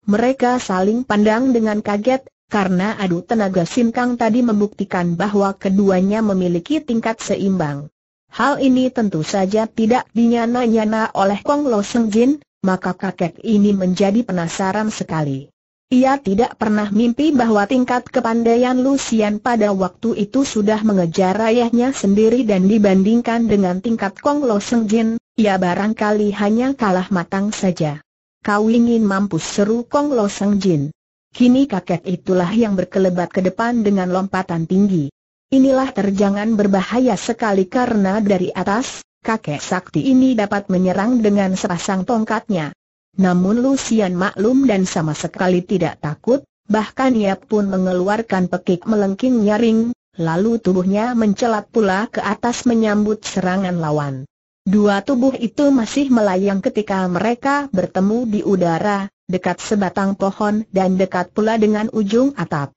Mereka saling pandang dengan kaget, karena adu tenaga sinkang tadi membuktikan bahwa keduanya memiliki tingkat seimbang. Hal ini tentu saja tidak dinyana-nyana oleh Kong Lo Seng Jin, maka kakek ini menjadi penasaran sekali. Ia tidak pernah mimpi bahwa tingkat kepandaian Lucian pada waktu itu sudah mengejar ayahnya sendiri dan dibandingkan dengan tingkat Kong Lo Seng Jin, ia barangkali hanya kalah matang saja. Kau ingin mampus seru Kong Lo Seng Jin. Kini kakek itulah yang berkelebat ke depan dengan lompatan tinggi. Inilah terjangan berbahaya sekali karena dari atas, kakek sakti ini dapat menyerang dengan sepasang tongkatnya. Namun Lucian maklum dan sama sekali tidak takut, bahkan ia pun mengeluarkan pekik melengking nyaring, lalu tubuhnya mencelat pula ke atas menyambut serangan lawan. Dua tubuh itu masih melayang ketika mereka bertemu di udara, dekat sebatang pohon dan dekat pula dengan ujung atap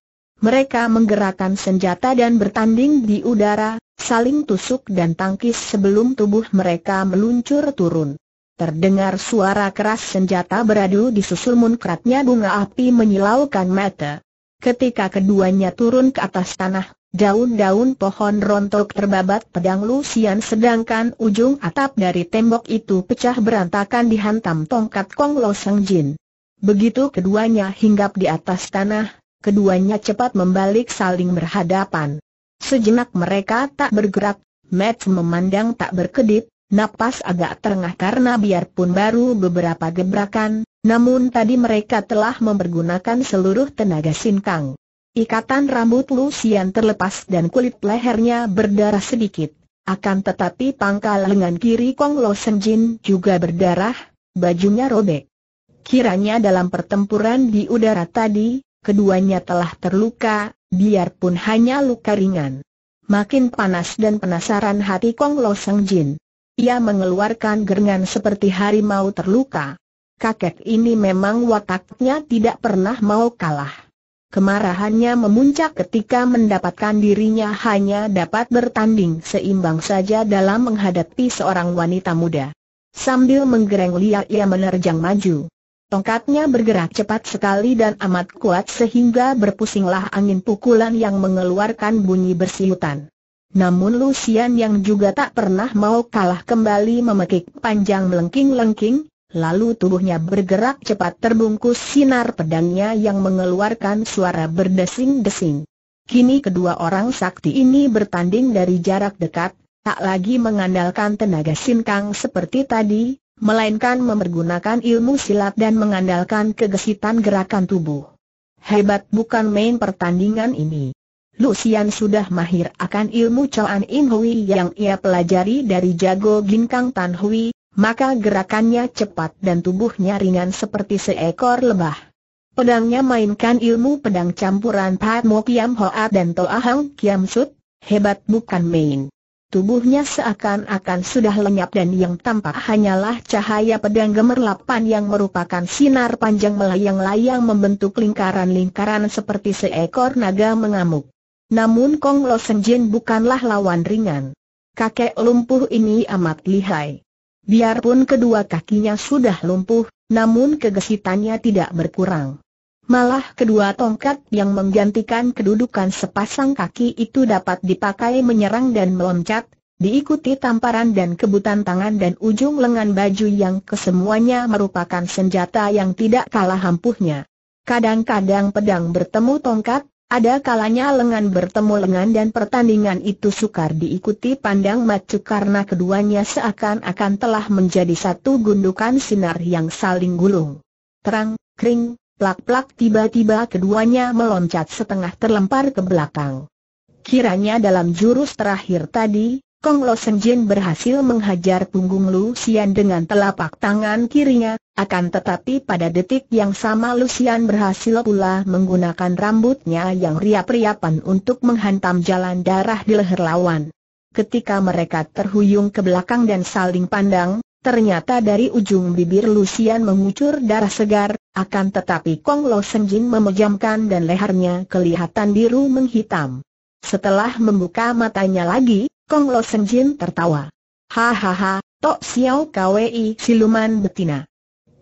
mereka menggerakkan senjata dan bertanding di udara, saling tusuk dan tangkis sebelum tubuh mereka meluncur turun. Terdengar suara keras senjata beradu di susul munkratnya bunga api menyilaukan mata. Ketika keduanya turun ke atas tanah, daun-daun pohon rontok terbabat pedang Lucian, sedangkan ujung atap dari tembok itu pecah berantakan dihantam tongkat Kong Lo Sang Jin. Begitu keduanya hinggap di atas tanah, keduanya cepat membalik saling berhadapan. Sejenak mereka tak bergerak, Matt memandang tak berkedip, napas agak terengah karena biarpun baru beberapa gebrakan, namun tadi mereka telah mempergunakan seluruh tenaga sinkang. Ikatan rambut Lucian terlepas dan kulit lehernya berdarah sedikit. Akan tetapi pangkal lengan kiri Kong Lo Senjin juga berdarah, bajunya robek. Kiranya dalam pertempuran di udara tadi, keduanya telah terluka, biarpun hanya luka ringan. Makin panas dan penasaran hati Kong Lo Seng Jin. Ia mengeluarkan gerengan seperti harimau terluka. Kakek ini memang wataknya tidak pernah mau kalah. Kemarahannya memuncak ketika mendapatkan dirinya hanya dapat bertanding seimbang saja dalam menghadapi seorang wanita muda. Sambil menggereng liat ia menerjang maju. Tongkatnya bergerak cepat sekali dan amat kuat sehingga berpusinglah angin pukulan yang mengeluarkan bunyi bersiutan. Namun Lucian yang juga tak pernah mau kalah kembali memekik panjang melengking-lengking, lalu tubuhnya bergerak cepat terbungkus sinar pedangnya yang mengeluarkan suara berdesing-desing. Kini kedua orang sakti ini bertanding dari jarak dekat, tak lagi mengandalkan tenaga sinkang seperti tadi, melainkan mempergunakan ilmu silat dan mengandalkan kegesitan gerakan tubuh. Hebat bukan main pertandingan ini. Lucian sudah mahir akan ilmu Chuan In Hui yang ia pelajari dari jago Ginkang Tan Hui, maka gerakannya cepat dan tubuhnya ringan seperti seekor lebah. Pedangnya mainkan ilmu pedang campuran Pat Mo Kiam Hoa dan Toa Hang Kiam Sut, hebat bukan main. Tubuhnya seakan-akan sudah lenyap dan yang tampak hanyalah cahaya pedang gemerlapan yang merupakan sinar panjang melayang-layang membentuk lingkaran-lingkaran seperti seekor naga mengamuk. Namun Kong Lo Senjin bukanlah lawan ringan. Kakek lumpuh ini amat lihai. Biarpun kedua kakinya sudah lumpuh, namun kegesitannya tidak berkurang. Malah kedua tongkat yang menggantikan kedudukan sepasang kaki itu dapat dipakai menyerang dan meloncat, diikuti tamparan dan kebutan tangan dan ujung lengan baju yang kesemuanya merupakan senjata yang tidak kalah ampuhnya. Kadang-kadang pedang bertemu tongkat, ada kalanya lengan bertemu lengan dan pertandingan itu sukar diikuti pandang macu karena keduanya seakan-akan telah menjadi satu gundukan sinar yang saling gulung. Terang, kering, Plak-plak tiba-tiba keduanya meloncat setengah terlempar ke belakang. Kiranya dalam jurus terakhir tadi, Kong Lo Senjin berhasil menghajar punggung Lu Xian dengan telapak tangan kirinya, akan tetapi pada detik yang sama Lu Xian berhasil pula menggunakan rambutnya yang riap-riapan untuk menghantam jalan darah di leher lawan. Ketika mereka terhuyung ke belakang dan saling pandang, Ternyata dari ujung bibir Lucian mengucur darah segar, akan tetapi Kong Lo Senjin memejamkan dan lehernya kelihatan biru menghitam. Setelah membuka matanya lagi, Kong Lo Senjin tertawa. Hahaha, Tok Xiao Kwei siluman betina.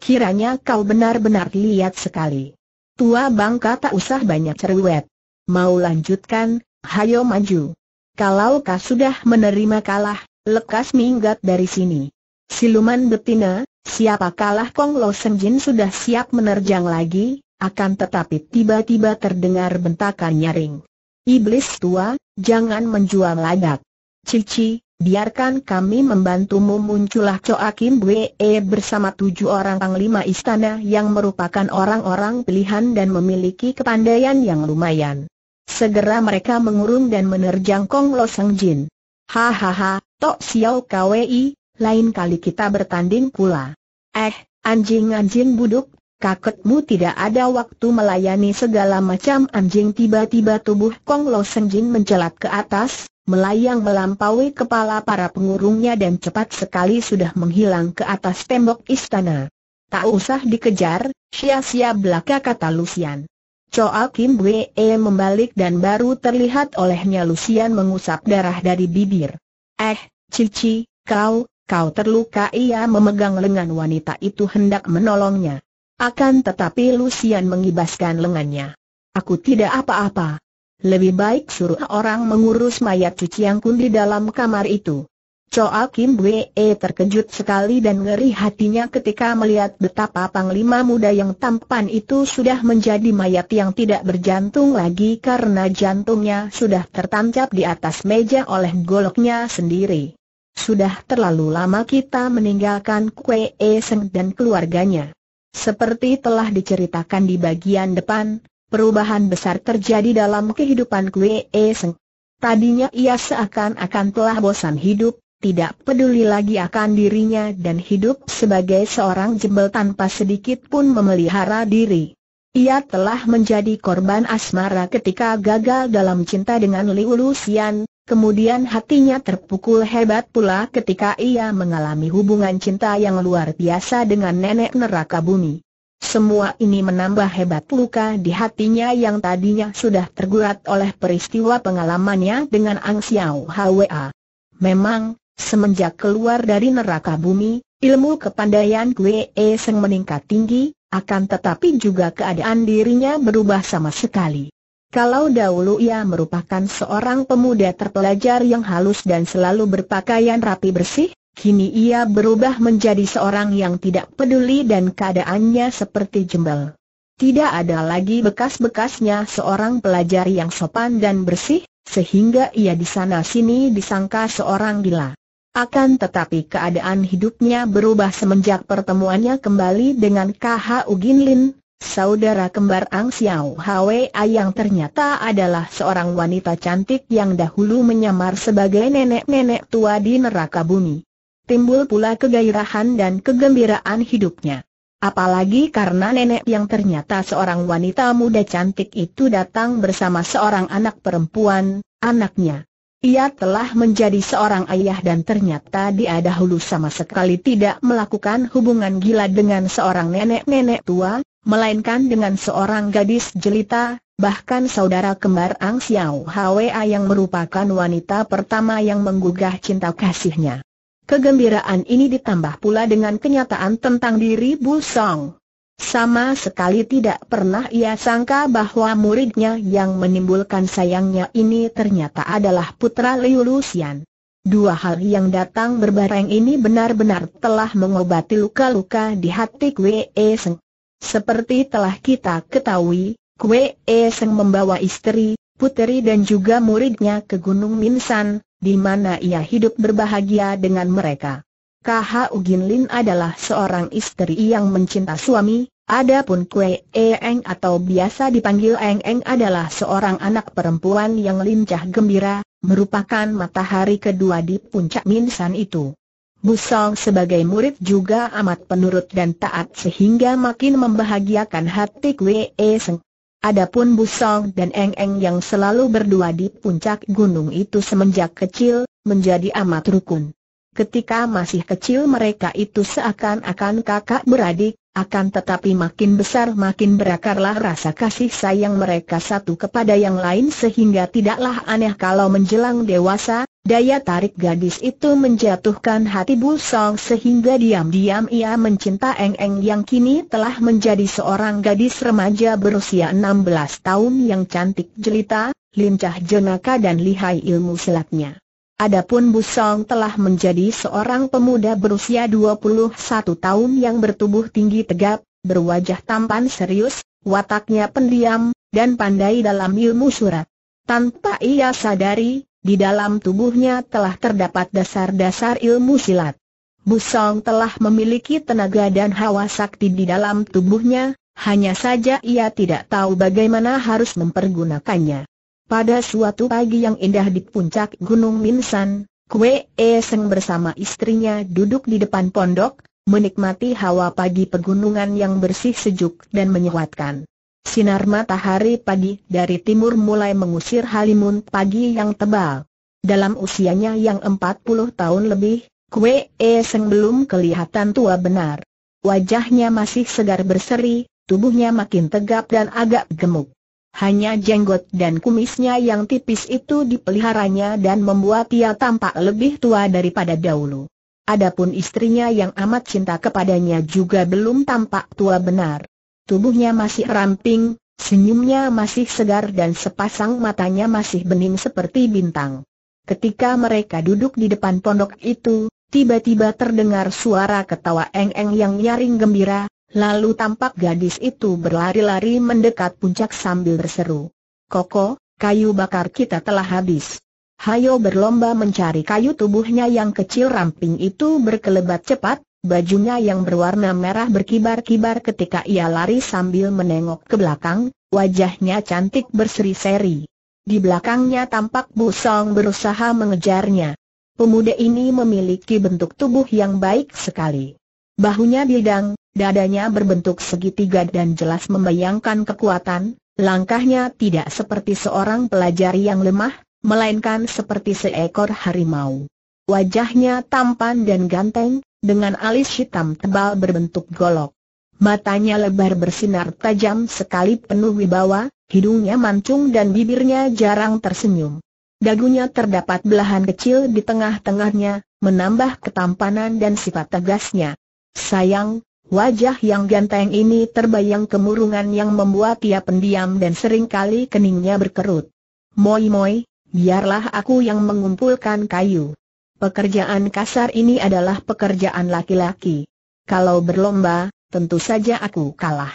Kiranya kau benar-benar lihat sekali. Tua bangka tak usah banyak cerewet. Mau lanjutkan, hayo maju. Kalau kau sudah menerima kalah, lekas minggat dari sini. Siluman betina, siapa kalah Kong Lo Senjin sudah siap menerjang lagi, akan tetapi tiba-tiba terdengar bentakan nyaring. Iblis tua, jangan menjual lagak. Cici, biarkan kami membantumu muncullah Coa Kim Wee e bersama tujuh orang panglima istana yang merupakan orang-orang pilihan dan memiliki kepandaian yang lumayan. Segera mereka mengurung dan menerjang Kong Lo Jin. Hahaha, Tok Xiao Kwei, lain kali kita bertanding pula. Eh, anjing-anjing buduk, kakekmu tidak ada waktu melayani segala macam anjing tiba-tiba tubuh Kong Lo Senjin mencelat ke atas, melayang melampaui kepala para pengurungnya dan cepat sekali sudah menghilang ke atas tembok istana. Tak usah dikejar, sia-sia belaka kata Lucian. Choa Kim Wee e membalik dan baru terlihat olehnya Lucian mengusap darah dari bibir. Eh, Cici, kau, Kau terluka ia memegang lengan wanita itu hendak menolongnya. Akan tetapi Lucian mengibaskan lengannya. Aku tidak apa-apa. Lebih baik suruh orang mengurus mayat cuci yang kun di dalam kamar itu. Choa Kim Wee terkejut sekali dan ngeri hatinya ketika melihat betapa panglima muda yang tampan itu sudah menjadi mayat yang tidak berjantung lagi karena jantungnya sudah tertancap di atas meja oleh goloknya sendiri. Sudah terlalu lama kita meninggalkan Kue Seng dan keluarganya. Seperti telah diceritakan di bagian depan, perubahan besar terjadi dalam kehidupan Kue Seng. Tadinya ia seakan-akan telah bosan hidup, tidak peduli lagi akan dirinya dan hidup sebagai seorang jembel tanpa sedikit pun memelihara diri. Ia telah menjadi korban asmara ketika gagal dalam cinta dengan Liu Lucian, Kemudian hatinya terpukul hebat pula ketika ia mengalami hubungan cinta yang luar biasa dengan nenek neraka bumi. Semua ini menambah hebat luka di hatinya yang tadinya sudah tergurat oleh peristiwa pengalamannya dengan Ang Xiao Hwa. Memang, semenjak keluar dari neraka bumi, ilmu kepandaian E Seng meningkat tinggi, akan tetapi juga keadaan dirinya berubah sama sekali. Kalau dahulu ia merupakan seorang pemuda terpelajar yang halus dan selalu berpakaian rapi bersih, kini ia berubah menjadi seorang yang tidak peduli dan keadaannya seperti jembel. Tidak ada lagi bekas-bekasnya seorang pelajar yang sopan dan bersih, sehingga ia di sana-sini disangka seorang gila. Akan tetapi keadaan hidupnya berubah semenjak pertemuannya kembali dengan KH Uginlin, Saudara kembar Ang Xiao Hwe yang ternyata adalah seorang wanita cantik yang dahulu menyamar sebagai nenek-nenek tua di neraka bumi. Timbul pula kegairahan dan kegembiraan hidupnya. Apalagi karena nenek yang ternyata seorang wanita muda cantik itu datang bersama seorang anak perempuan, anaknya. Ia telah menjadi seorang ayah dan ternyata dia dahulu sama sekali tidak melakukan hubungan gila dengan seorang nenek-nenek tua, melainkan dengan seorang gadis jelita, bahkan saudara kembar Ang Xiao Hwa yang merupakan wanita pertama yang menggugah cinta kasihnya. Kegembiraan ini ditambah pula dengan kenyataan tentang diri Bu Song. Sama sekali tidak pernah ia sangka bahwa muridnya yang menimbulkan sayangnya ini ternyata adalah putra Liu Lucian. Dua hal yang datang berbareng ini benar-benar telah mengobati luka-luka di hati Kwe e Seng. Seperti telah kita ketahui, Kwe e Seng membawa istri, putri dan juga muridnya ke Gunung Minsan, di mana ia hidup berbahagia dengan mereka. KH Ugin Lin adalah seorang istri yang mencinta suami, adapun Kue Eng atau biasa dipanggil Eng Eng adalah seorang anak perempuan yang lincah gembira, merupakan matahari kedua di puncak Minsan itu. Busong sebagai murid juga amat penurut dan taat sehingga makin membahagiakan hati Kue e Adapun Busong dan Eng Eng yang selalu berdua di puncak gunung itu semenjak kecil, menjadi amat rukun. Ketika masih kecil mereka itu seakan-akan kakak beradik, akan tetapi makin besar makin berakarlah rasa kasih sayang mereka satu kepada yang lain sehingga tidaklah aneh kalau menjelang dewasa, daya tarik gadis itu menjatuhkan hati Bu Song sehingga diam-diam ia mencinta Eng Eng yang kini telah menjadi seorang gadis remaja berusia 16 tahun yang cantik jelita, lincah jenaka dan lihai ilmu selatnya. Adapun Busong telah menjadi seorang pemuda berusia 21 tahun yang bertubuh tinggi tegap, berwajah tampan serius, wataknya pendiam, dan pandai dalam ilmu surat. Tanpa ia sadari, di dalam tubuhnya telah terdapat dasar-dasar ilmu silat. Busong telah memiliki tenaga dan hawa sakti di dalam tubuhnya, hanya saja ia tidak tahu bagaimana harus mempergunakannya. Pada suatu pagi yang indah di puncak Gunung Minsan, Kue E Seng bersama istrinya duduk di depan pondok, menikmati hawa pagi pegunungan yang bersih sejuk dan menyehatkan. Sinar matahari pagi dari timur mulai mengusir halimun pagi yang tebal. Dalam usianya yang 40 tahun lebih, Kue E Seng belum kelihatan tua benar. Wajahnya masih segar berseri, tubuhnya makin tegap dan agak gemuk. Hanya jenggot dan kumisnya yang tipis itu dipeliharanya dan membuat ia tampak lebih tua daripada dahulu. Adapun istrinya yang amat cinta kepadanya juga belum tampak tua benar. Tubuhnya masih ramping, senyumnya masih segar dan sepasang matanya masih bening seperti bintang. Ketika mereka duduk di depan pondok itu, tiba-tiba terdengar suara ketawa eng-eng yang nyaring gembira, Lalu tampak gadis itu berlari-lari mendekat puncak sambil berseru. Koko, kayu bakar kita telah habis. Hayo berlomba mencari kayu tubuhnya yang kecil ramping itu berkelebat cepat, bajunya yang berwarna merah berkibar-kibar ketika ia lari sambil menengok ke belakang, wajahnya cantik berseri-seri. Di belakangnya tampak Busong berusaha mengejarnya. Pemuda ini memiliki bentuk tubuh yang baik sekali. Bahunya bidang, Dadanya berbentuk segitiga dan jelas membayangkan kekuatan, langkahnya tidak seperti seorang pelajar yang lemah, melainkan seperti seekor harimau. Wajahnya tampan dan ganteng, dengan alis hitam tebal berbentuk golok. Matanya lebar bersinar tajam sekali penuh wibawa, hidungnya mancung dan bibirnya jarang tersenyum. Dagunya terdapat belahan kecil di tengah-tengahnya, menambah ketampanan dan sifat tegasnya. Sayang, Wajah yang ganteng ini terbayang kemurungan yang membuat ia pendiam dan sering kali keningnya berkerut. Moi-moi, biarlah aku yang mengumpulkan kayu. Pekerjaan kasar ini adalah pekerjaan laki-laki. Kalau berlomba, tentu saja aku kalah.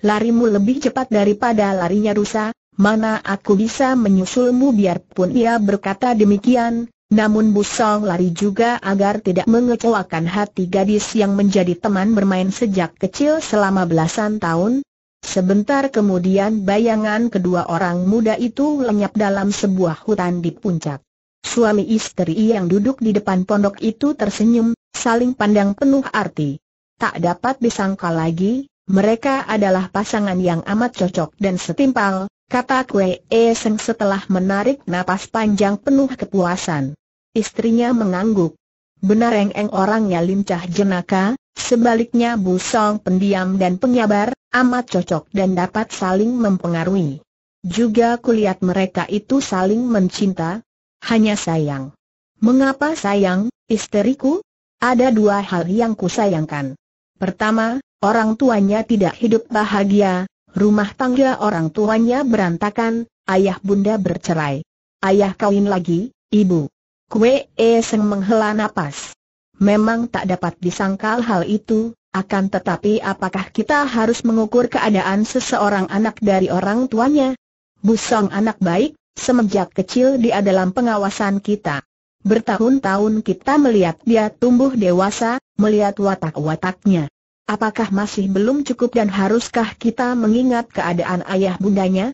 Larimu lebih cepat daripada larinya rusa, mana aku bisa menyusulmu biarpun ia berkata demikian, namun Busong lari juga agar tidak mengecewakan hati gadis yang menjadi teman bermain sejak kecil selama belasan tahun. Sebentar kemudian bayangan kedua orang muda itu lenyap dalam sebuah hutan di puncak. Suami istri yang duduk di depan pondok itu tersenyum, saling pandang penuh arti. Tak dapat disangka lagi, mereka adalah pasangan yang amat cocok dan setimpal, kata Kue E Seng setelah menarik napas panjang penuh kepuasan. Istrinya mengangguk. Benar Eng Eng orangnya lincah jenaka, sebaliknya Bu Song pendiam dan penyabar, amat cocok dan dapat saling mempengaruhi. Juga kulihat mereka itu saling mencinta. Hanya sayang. Mengapa sayang, isteriku? Ada dua hal yang kusayangkan. Pertama, orang tuanya tidak hidup bahagia, rumah tangga orang tuanya berantakan, ayah bunda bercerai. Ayah kawin lagi, ibu. Kue e Seng menghela napas. Memang tak dapat disangkal hal itu, akan tetapi apakah kita harus mengukur keadaan seseorang anak dari orang tuanya? Busong anak baik, semenjak kecil dia dalam pengawasan kita. Bertahun-tahun kita melihat dia tumbuh dewasa, melihat watak-wataknya. Apakah masih belum cukup dan haruskah kita mengingat keadaan ayah bundanya?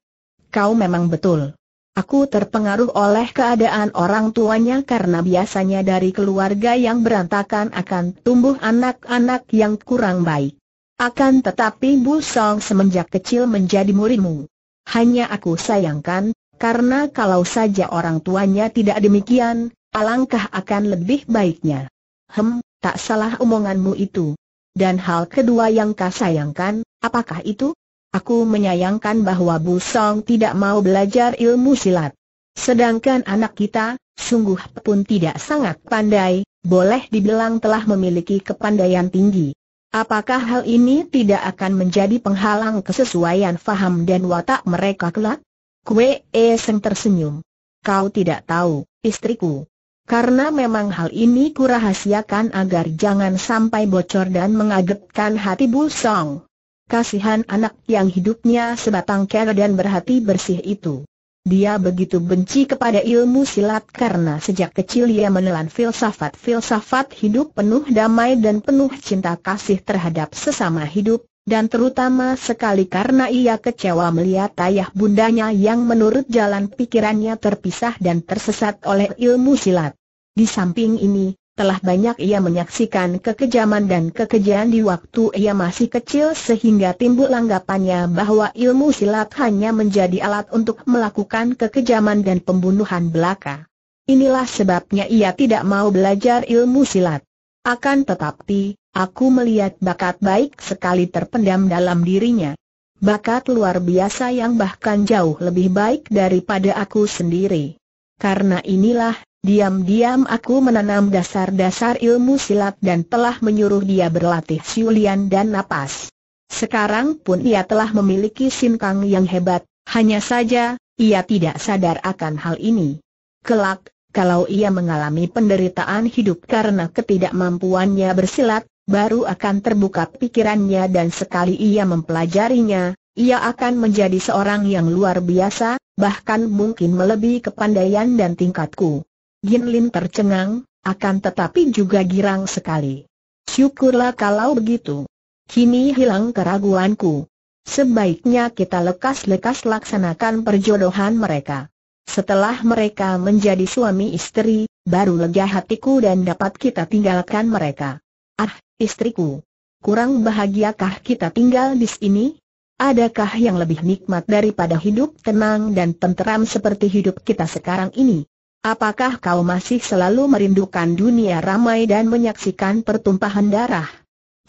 Kau memang betul. Aku terpengaruh oleh keadaan orang tuanya karena biasanya dari keluarga yang berantakan akan tumbuh anak-anak yang kurang baik. Akan tetapi Bu Song semenjak kecil menjadi muridmu. Hanya aku sayangkan, karena kalau saja orang tuanya tidak demikian, alangkah akan lebih baiknya. Hem, tak salah omonganmu itu. Dan hal kedua yang kau sayangkan, apakah itu? Aku menyayangkan bahwa Bu Song tidak mau belajar ilmu silat. Sedangkan anak kita, sungguh pun tidak sangat pandai, boleh dibilang telah memiliki kepandaian tinggi. Apakah hal ini tidak akan menjadi penghalang kesesuaian faham dan watak mereka kelak? Kue Seng tersenyum. Kau tidak tahu, istriku. Karena memang hal ini kurahasiakan agar jangan sampai bocor dan mengagetkan hati Bu Song. Kasihan anak yang hidupnya sebatang kera dan berhati bersih itu. Dia begitu benci kepada ilmu silat karena sejak kecil ia menelan filsafat-filsafat hidup penuh damai dan penuh cinta kasih terhadap sesama hidup, dan terutama sekali karena ia kecewa melihat ayah bundanya yang menurut jalan pikirannya terpisah dan tersesat oleh ilmu silat. Di samping ini, telah banyak ia menyaksikan kekejaman dan kekejian di waktu ia masih kecil sehingga timbul anggapannya bahwa ilmu silat hanya menjadi alat untuk melakukan kekejaman dan pembunuhan belaka. Inilah sebabnya ia tidak mau belajar ilmu silat. Akan tetapi, Aku melihat bakat baik sekali terpendam dalam dirinya. Bakat luar biasa yang bahkan jauh lebih baik daripada aku sendiri. Karena inilah, diam-diam aku menanam dasar-dasar ilmu silat dan telah menyuruh dia berlatih siulian dan napas. Sekarang pun ia telah memiliki sinkang yang hebat, hanya saja, ia tidak sadar akan hal ini. Kelak, kalau ia mengalami penderitaan hidup karena ketidakmampuannya bersilat, baru akan terbuka pikirannya dan sekali ia mempelajarinya, ia akan menjadi seorang yang luar biasa, bahkan mungkin melebihi kepandaian dan tingkatku. Gin Lin tercengang, akan tetapi juga girang sekali. Syukurlah kalau begitu. Kini hilang keraguanku. Sebaiknya kita lekas-lekas laksanakan perjodohan mereka. Setelah mereka menjadi suami istri, baru lega hatiku dan dapat kita tinggalkan mereka. Ah, istriku. Kurang bahagiakah kita tinggal di sini? Adakah yang lebih nikmat daripada hidup tenang dan tenteram seperti hidup kita sekarang ini? Apakah kau masih selalu merindukan dunia ramai dan menyaksikan pertumpahan darah?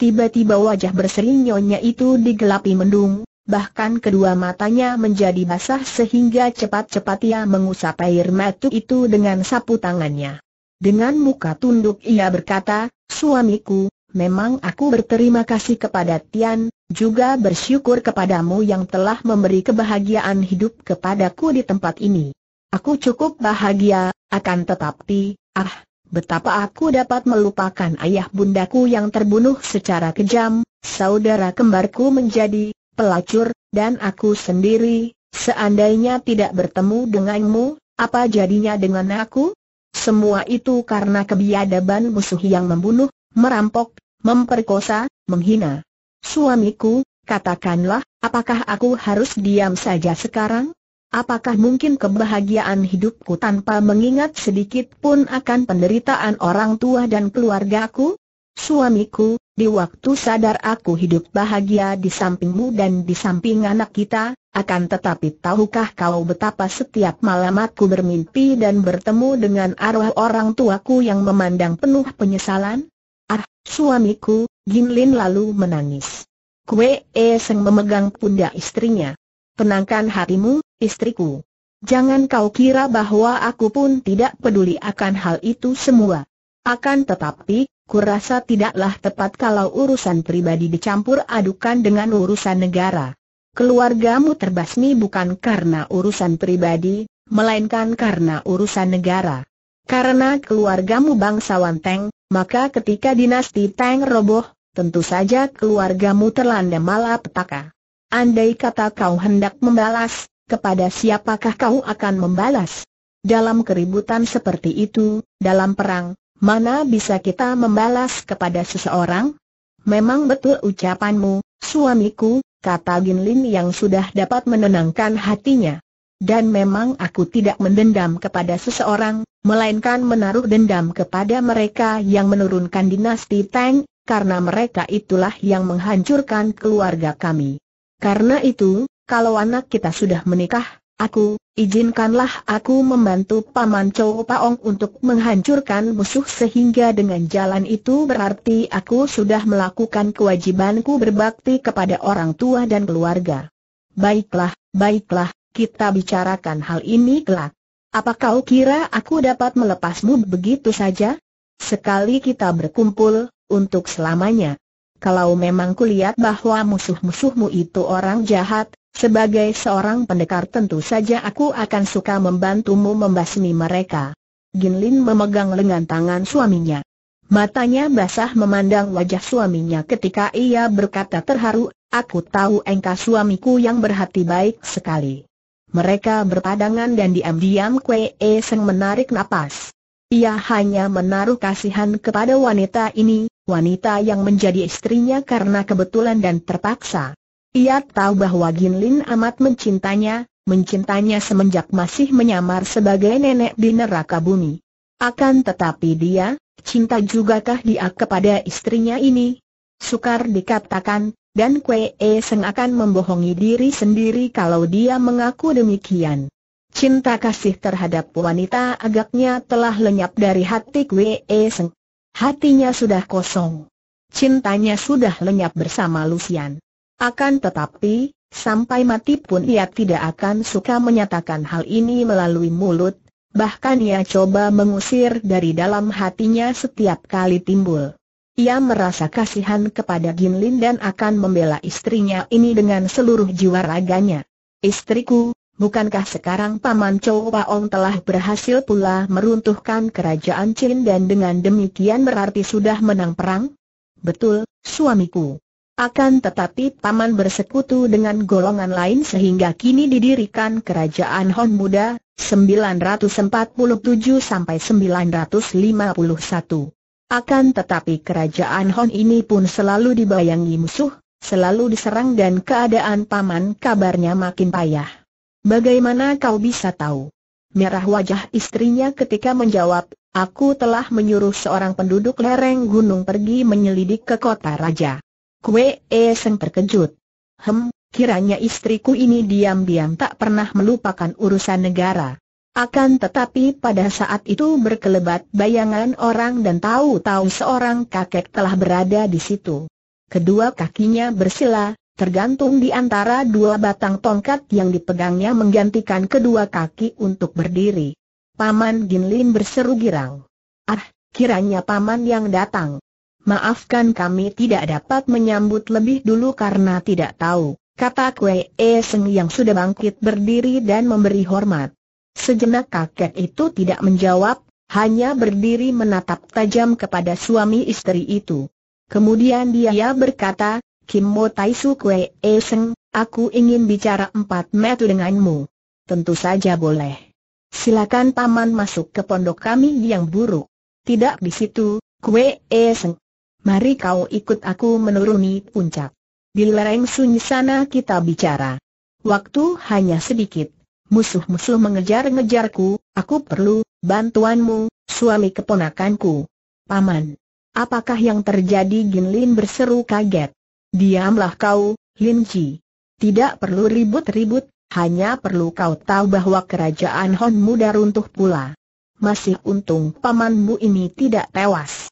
Tiba-tiba wajah berseri nyonya itu digelapi mendung, bahkan kedua matanya menjadi basah sehingga cepat-cepat ia mengusap air mata itu dengan sapu tangannya. Dengan muka tunduk ia berkata, Suamiku, memang aku berterima kasih kepada Tian, juga bersyukur kepadamu yang telah memberi kebahagiaan hidup kepadaku di tempat ini. Aku cukup bahagia, akan tetapi, ah, betapa aku dapat melupakan ayah bundaku yang terbunuh secara kejam, saudara kembarku menjadi pelacur, dan aku sendiri, seandainya tidak bertemu denganmu, apa jadinya dengan aku? Semua itu karena kebiadaban musuh yang membunuh, merampok, memperkosa, menghina. Suamiku, katakanlah, apakah aku harus diam saja sekarang? Apakah mungkin kebahagiaan hidupku tanpa mengingat sedikit pun akan penderitaan orang tua dan keluargaku? Suamiku, di waktu sadar aku hidup bahagia di sampingmu dan di samping anak kita, akan tetapi tahukah kau betapa setiap malam aku bermimpi dan bertemu dengan arwah orang tuaku yang memandang penuh penyesalan? Ah, suamiku, Jinlin lalu menangis. Kue E Seng memegang pundak istrinya. Tenangkan hatimu, istriku. Jangan kau kira bahwa aku pun tidak peduli akan hal itu semua. Akan tetapi, kurasa tidaklah tepat kalau urusan pribadi dicampur adukan dengan urusan negara. Keluargamu terbasmi bukan karena urusan pribadi, melainkan karena urusan negara. Karena keluargamu bangsawan Teng, maka ketika dinasti Teng roboh, tentu saja keluargamu terlanda malapetaka. Andai kata kau hendak membalas, kepada siapakah kau akan membalas? Dalam keributan seperti itu, dalam perang, Mana bisa kita membalas kepada seseorang? Memang betul ucapanmu, suamiku, kata Gin Lin yang sudah dapat menenangkan hatinya. Dan memang aku tidak mendendam kepada seseorang, melainkan menaruh dendam kepada mereka yang menurunkan dinasti Tang, karena mereka itulah yang menghancurkan keluarga kami. Karena itu, kalau anak kita sudah menikah, Aku, izinkanlah aku membantu Paman Chow Paong untuk menghancurkan musuh sehingga dengan jalan itu berarti aku sudah melakukan kewajibanku berbakti kepada orang tua dan keluarga. Baiklah, baiklah, kita bicarakan hal ini kelak. Apa kau kira aku dapat melepasmu begitu saja? Sekali kita berkumpul, untuk selamanya. Kalau memang kulihat bahwa musuh-musuhmu itu orang jahat, sebagai seorang pendekar tentu saja aku akan suka membantumu membasmi mereka. Ginlin memegang lengan tangan suaminya. Matanya basah memandang wajah suaminya ketika ia berkata terharu, aku tahu engkau suamiku yang berhati baik sekali. Mereka berpadangan dan diam-diam Kwe E Seng menarik napas. Ia hanya menaruh kasihan kepada wanita ini, wanita yang menjadi istrinya karena kebetulan dan terpaksa. Ia tahu bahwa Gin Lin amat mencintanya, mencintanya semenjak masih menyamar sebagai nenek di neraka bumi. Akan tetapi dia, cinta jugakah dia kepada istrinya ini? Sukar dikatakan, dan Kwe e Seng akan membohongi diri sendiri kalau dia mengaku demikian. Cinta kasih terhadap wanita agaknya telah lenyap dari hati Kwe e Seng. Hatinya sudah kosong. Cintanya sudah lenyap bersama Lucian. Akan tetapi, sampai mati pun ia tidak akan suka menyatakan hal ini melalui mulut, bahkan ia coba mengusir dari dalam hatinya setiap kali timbul. Ia merasa kasihan kepada Ginlin dan akan membela istrinya ini dengan seluruh jiwa raganya. Istriku, bukankah sekarang Paman Chow Paong telah berhasil pula meruntuhkan kerajaan Chin dan dengan demikian berarti sudah menang perang? Betul, suamiku. Akan tetapi Paman bersekutu dengan golongan lain sehingga kini didirikan Kerajaan Hon Muda, 947 sampai 951. Akan tetapi kerajaan Hon ini pun selalu dibayangi musuh, selalu diserang dan keadaan paman kabarnya makin payah. Bagaimana kau bisa tahu? Merah wajah istrinya ketika menjawab, aku telah menyuruh seorang penduduk lereng gunung pergi menyelidik ke kota raja. Kue Eseng terkejut. Hem, kiranya istriku ini diam-diam tak pernah melupakan urusan negara. Akan tetapi pada saat itu berkelebat bayangan orang dan tahu-tahu seorang kakek telah berada di situ. Kedua kakinya bersila, tergantung di antara dua batang tongkat yang dipegangnya menggantikan kedua kaki untuk berdiri. Paman Ginlin berseru girang. Ah, kiranya paman yang datang. Maafkan kami tidak dapat menyambut lebih dulu karena tidak tahu, kata Kue E Seng yang sudah bangkit berdiri dan memberi hormat. Sejenak kakek itu tidak menjawab, hanya berdiri menatap tajam kepada suami istri itu. Kemudian dia berkata, Kim Mo Tai Su e Seng, aku ingin bicara empat metu denganmu. Tentu saja boleh. Silakan paman masuk ke pondok kami yang buruk. Tidak di situ, Kue E Seng, Mari kau ikut aku menuruni puncak. Di lereng sunyi sana kita bicara. Waktu hanya sedikit. Musuh-musuh mengejar-ngejarku, aku perlu bantuanmu, suami keponakanku. Paman, apakah yang terjadi Gin Lin berseru kaget. Diamlah kau, Lin Ji. Tidak perlu ribut-ribut, hanya perlu kau tahu bahwa kerajaan Hon muda runtuh pula. Masih untung pamanmu ini tidak tewas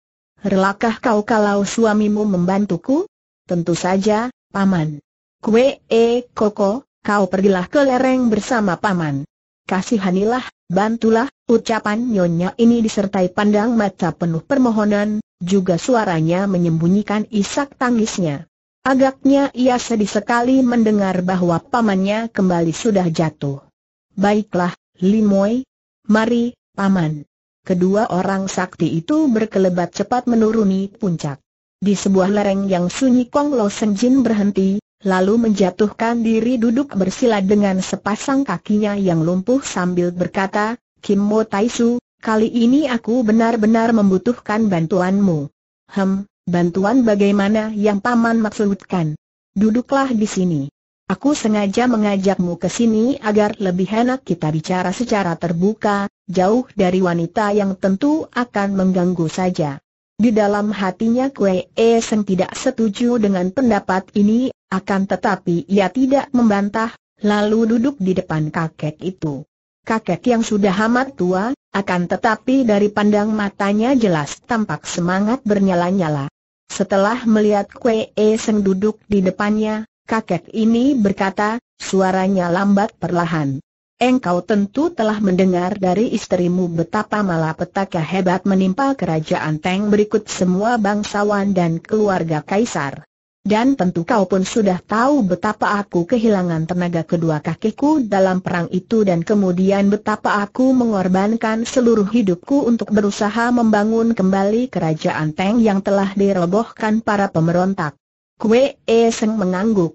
relakah kau kalau suamimu membantuku? Tentu saja, Paman. Kue, e, koko, kau pergilah ke lereng bersama Paman. Kasihanilah, bantulah, ucapan nyonya ini disertai pandang mata penuh permohonan, juga suaranya menyembunyikan isak tangisnya. Agaknya ia sedih sekali mendengar bahwa pamannya kembali sudah jatuh. Baiklah, Limoy. Mari, Paman kedua orang sakti itu berkelebat cepat menuruni puncak. Di sebuah lereng yang sunyi Kong Lo Senjin berhenti, lalu menjatuhkan diri duduk bersila dengan sepasang kakinya yang lumpuh sambil berkata, Kim Mo Taisu, kali ini aku benar-benar membutuhkan bantuanmu. Hem, bantuan bagaimana yang paman maksudkan? Duduklah di sini. Aku sengaja mengajakmu ke sini agar lebih enak kita bicara secara terbuka, jauh dari wanita yang tentu akan mengganggu saja. Di dalam hatinya E yang tidak setuju dengan pendapat ini, akan tetapi ia tidak membantah, lalu duduk di depan kakek itu. Kakek yang sudah amat tua, akan tetapi dari pandang matanya jelas tampak semangat bernyala-nyala. Setelah melihat E Eseng duduk di depannya, kakek ini berkata, suaranya lambat perlahan. Engkau tentu telah mendengar dari istrimu betapa malapetaka hebat menimpa kerajaan Teng berikut semua bangsawan dan keluarga kaisar. Dan tentu kau pun sudah tahu betapa aku kehilangan tenaga kedua kakiku dalam perang itu dan kemudian betapa aku mengorbankan seluruh hidupku untuk berusaha membangun kembali kerajaan Teng yang telah dirobohkan para pemberontak. Kue Eseng mengangguk.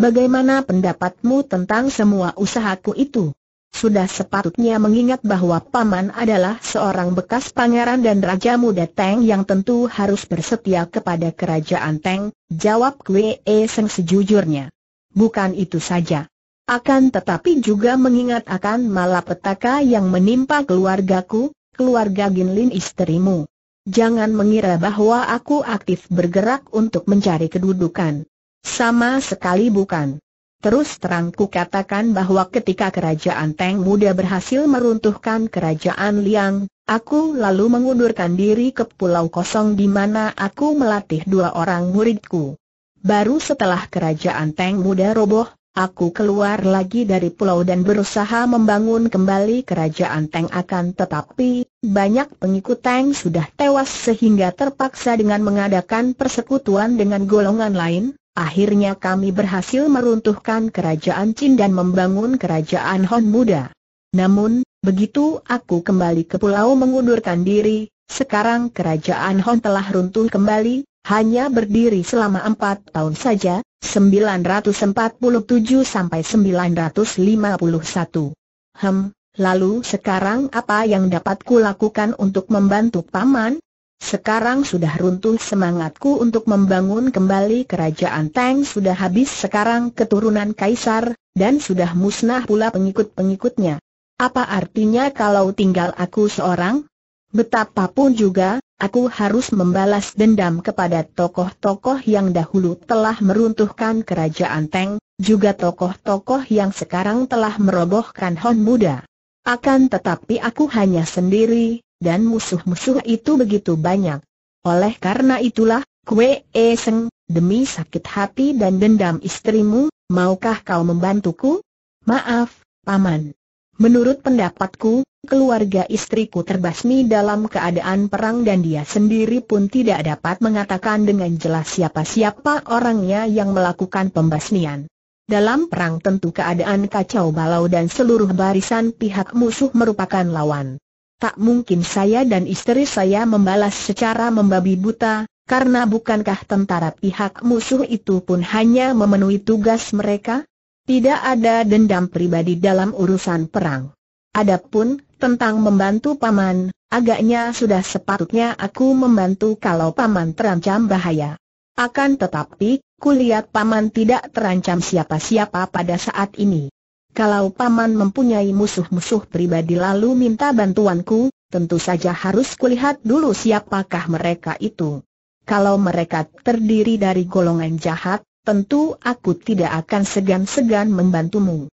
Bagaimana pendapatmu tentang semua usahaku itu? Sudah sepatutnya mengingat bahwa Paman adalah seorang bekas pangeran dan Raja Muda Teng yang tentu harus bersetia kepada kerajaan Teng, jawab Kwe e Seng sejujurnya. Bukan itu saja. Akan tetapi juga mengingat akan malapetaka yang menimpa keluargaku, keluarga Ginlin istrimu. Jangan mengira bahwa aku aktif bergerak untuk mencari kedudukan. Sama sekali bukan. Terus terang ku katakan bahwa ketika kerajaan Teng Muda berhasil meruntuhkan kerajaan Liang, aku lalu mengundurkan diri ke pulau kosong di mana aku melatih dua orang muridku. Baru setelah kerajaan Teng Muda roboh, aku keluar lagi dari pulau dan berusaha membangun kembali kerajaan Teng akan tetapi, banyak pengikut Teng sudah tewas sehingga terpaksa dengan mengadakan persekutuan dengan golongan lain, Akhirnya kami berhasil meruntuhkan kerajaan Qin dan membangun kerajaan Hon muda. Namun, begitu aku kembali ke pulau mengundurkan diri, sekarang kerajaan Hon telah runtuh kembali, hanya berdiri selama empat tahun saja, 947 sampai 951. Hem, lalu sekarang apa yang dapat kulakukan untuk membantu Paman? Sekarang sudah runtuh semangatku untuk membangun kembali kerajaan Tang sudah habis sekarang keturunan kaisar, dan sudah musnah pula pengikut-pengikutnya. Apa artinya kalau tinggal aku seorang? Betapapun juga, aku harus membalas dendam kepada tokoh-tokoh yang dahulu telah meruntuhkan kerajaan Tang, juga tokoh-tokoh yang sekarang telah merobohkan Hon Muda. Akan tetapi aku hanya sendiri, dan musuh-musuh itu begitu banyak. Oleh karena itulah, Kue E Seng, demi sakit hati dan dendam istrimu, maukah kau membantuku? Maaf, Paman. Menurut pendapatku, keluarga istriku terbasmi dalam keadaan perang dan dia sendiri pun tidak dapat mengatakan dengan jelas siapa-siapa orangnya yang melakukan pembasmian. Dalam perang tentu keadaan kacau balau dan seluruh barisan pihak musuh merupakan lawan. Tak mungkin saya dan istri saya membalas secara membabi buta, karena bukankah tentara pihak musuh itu pun hanya memenuhi tugas mereka? Tidak ada dendam pribadi dalam urusan perang. Adapun, tentang membantu paman, agaknya sudah sepatutnya aku membantu kalau paman terancam bahaya. Akan tetapi, kulihat paman tidak terancam siapa-siapa pada saat ini. Kalau paman mempunyai musuh-musuh pribadi lalu minta bantuanku, tentu saja harus kulihat dulu siapakah mereka itu. Kalau mereka terdiri dari golongan jahat, tentu aku tidak akan segan-segan membantumu.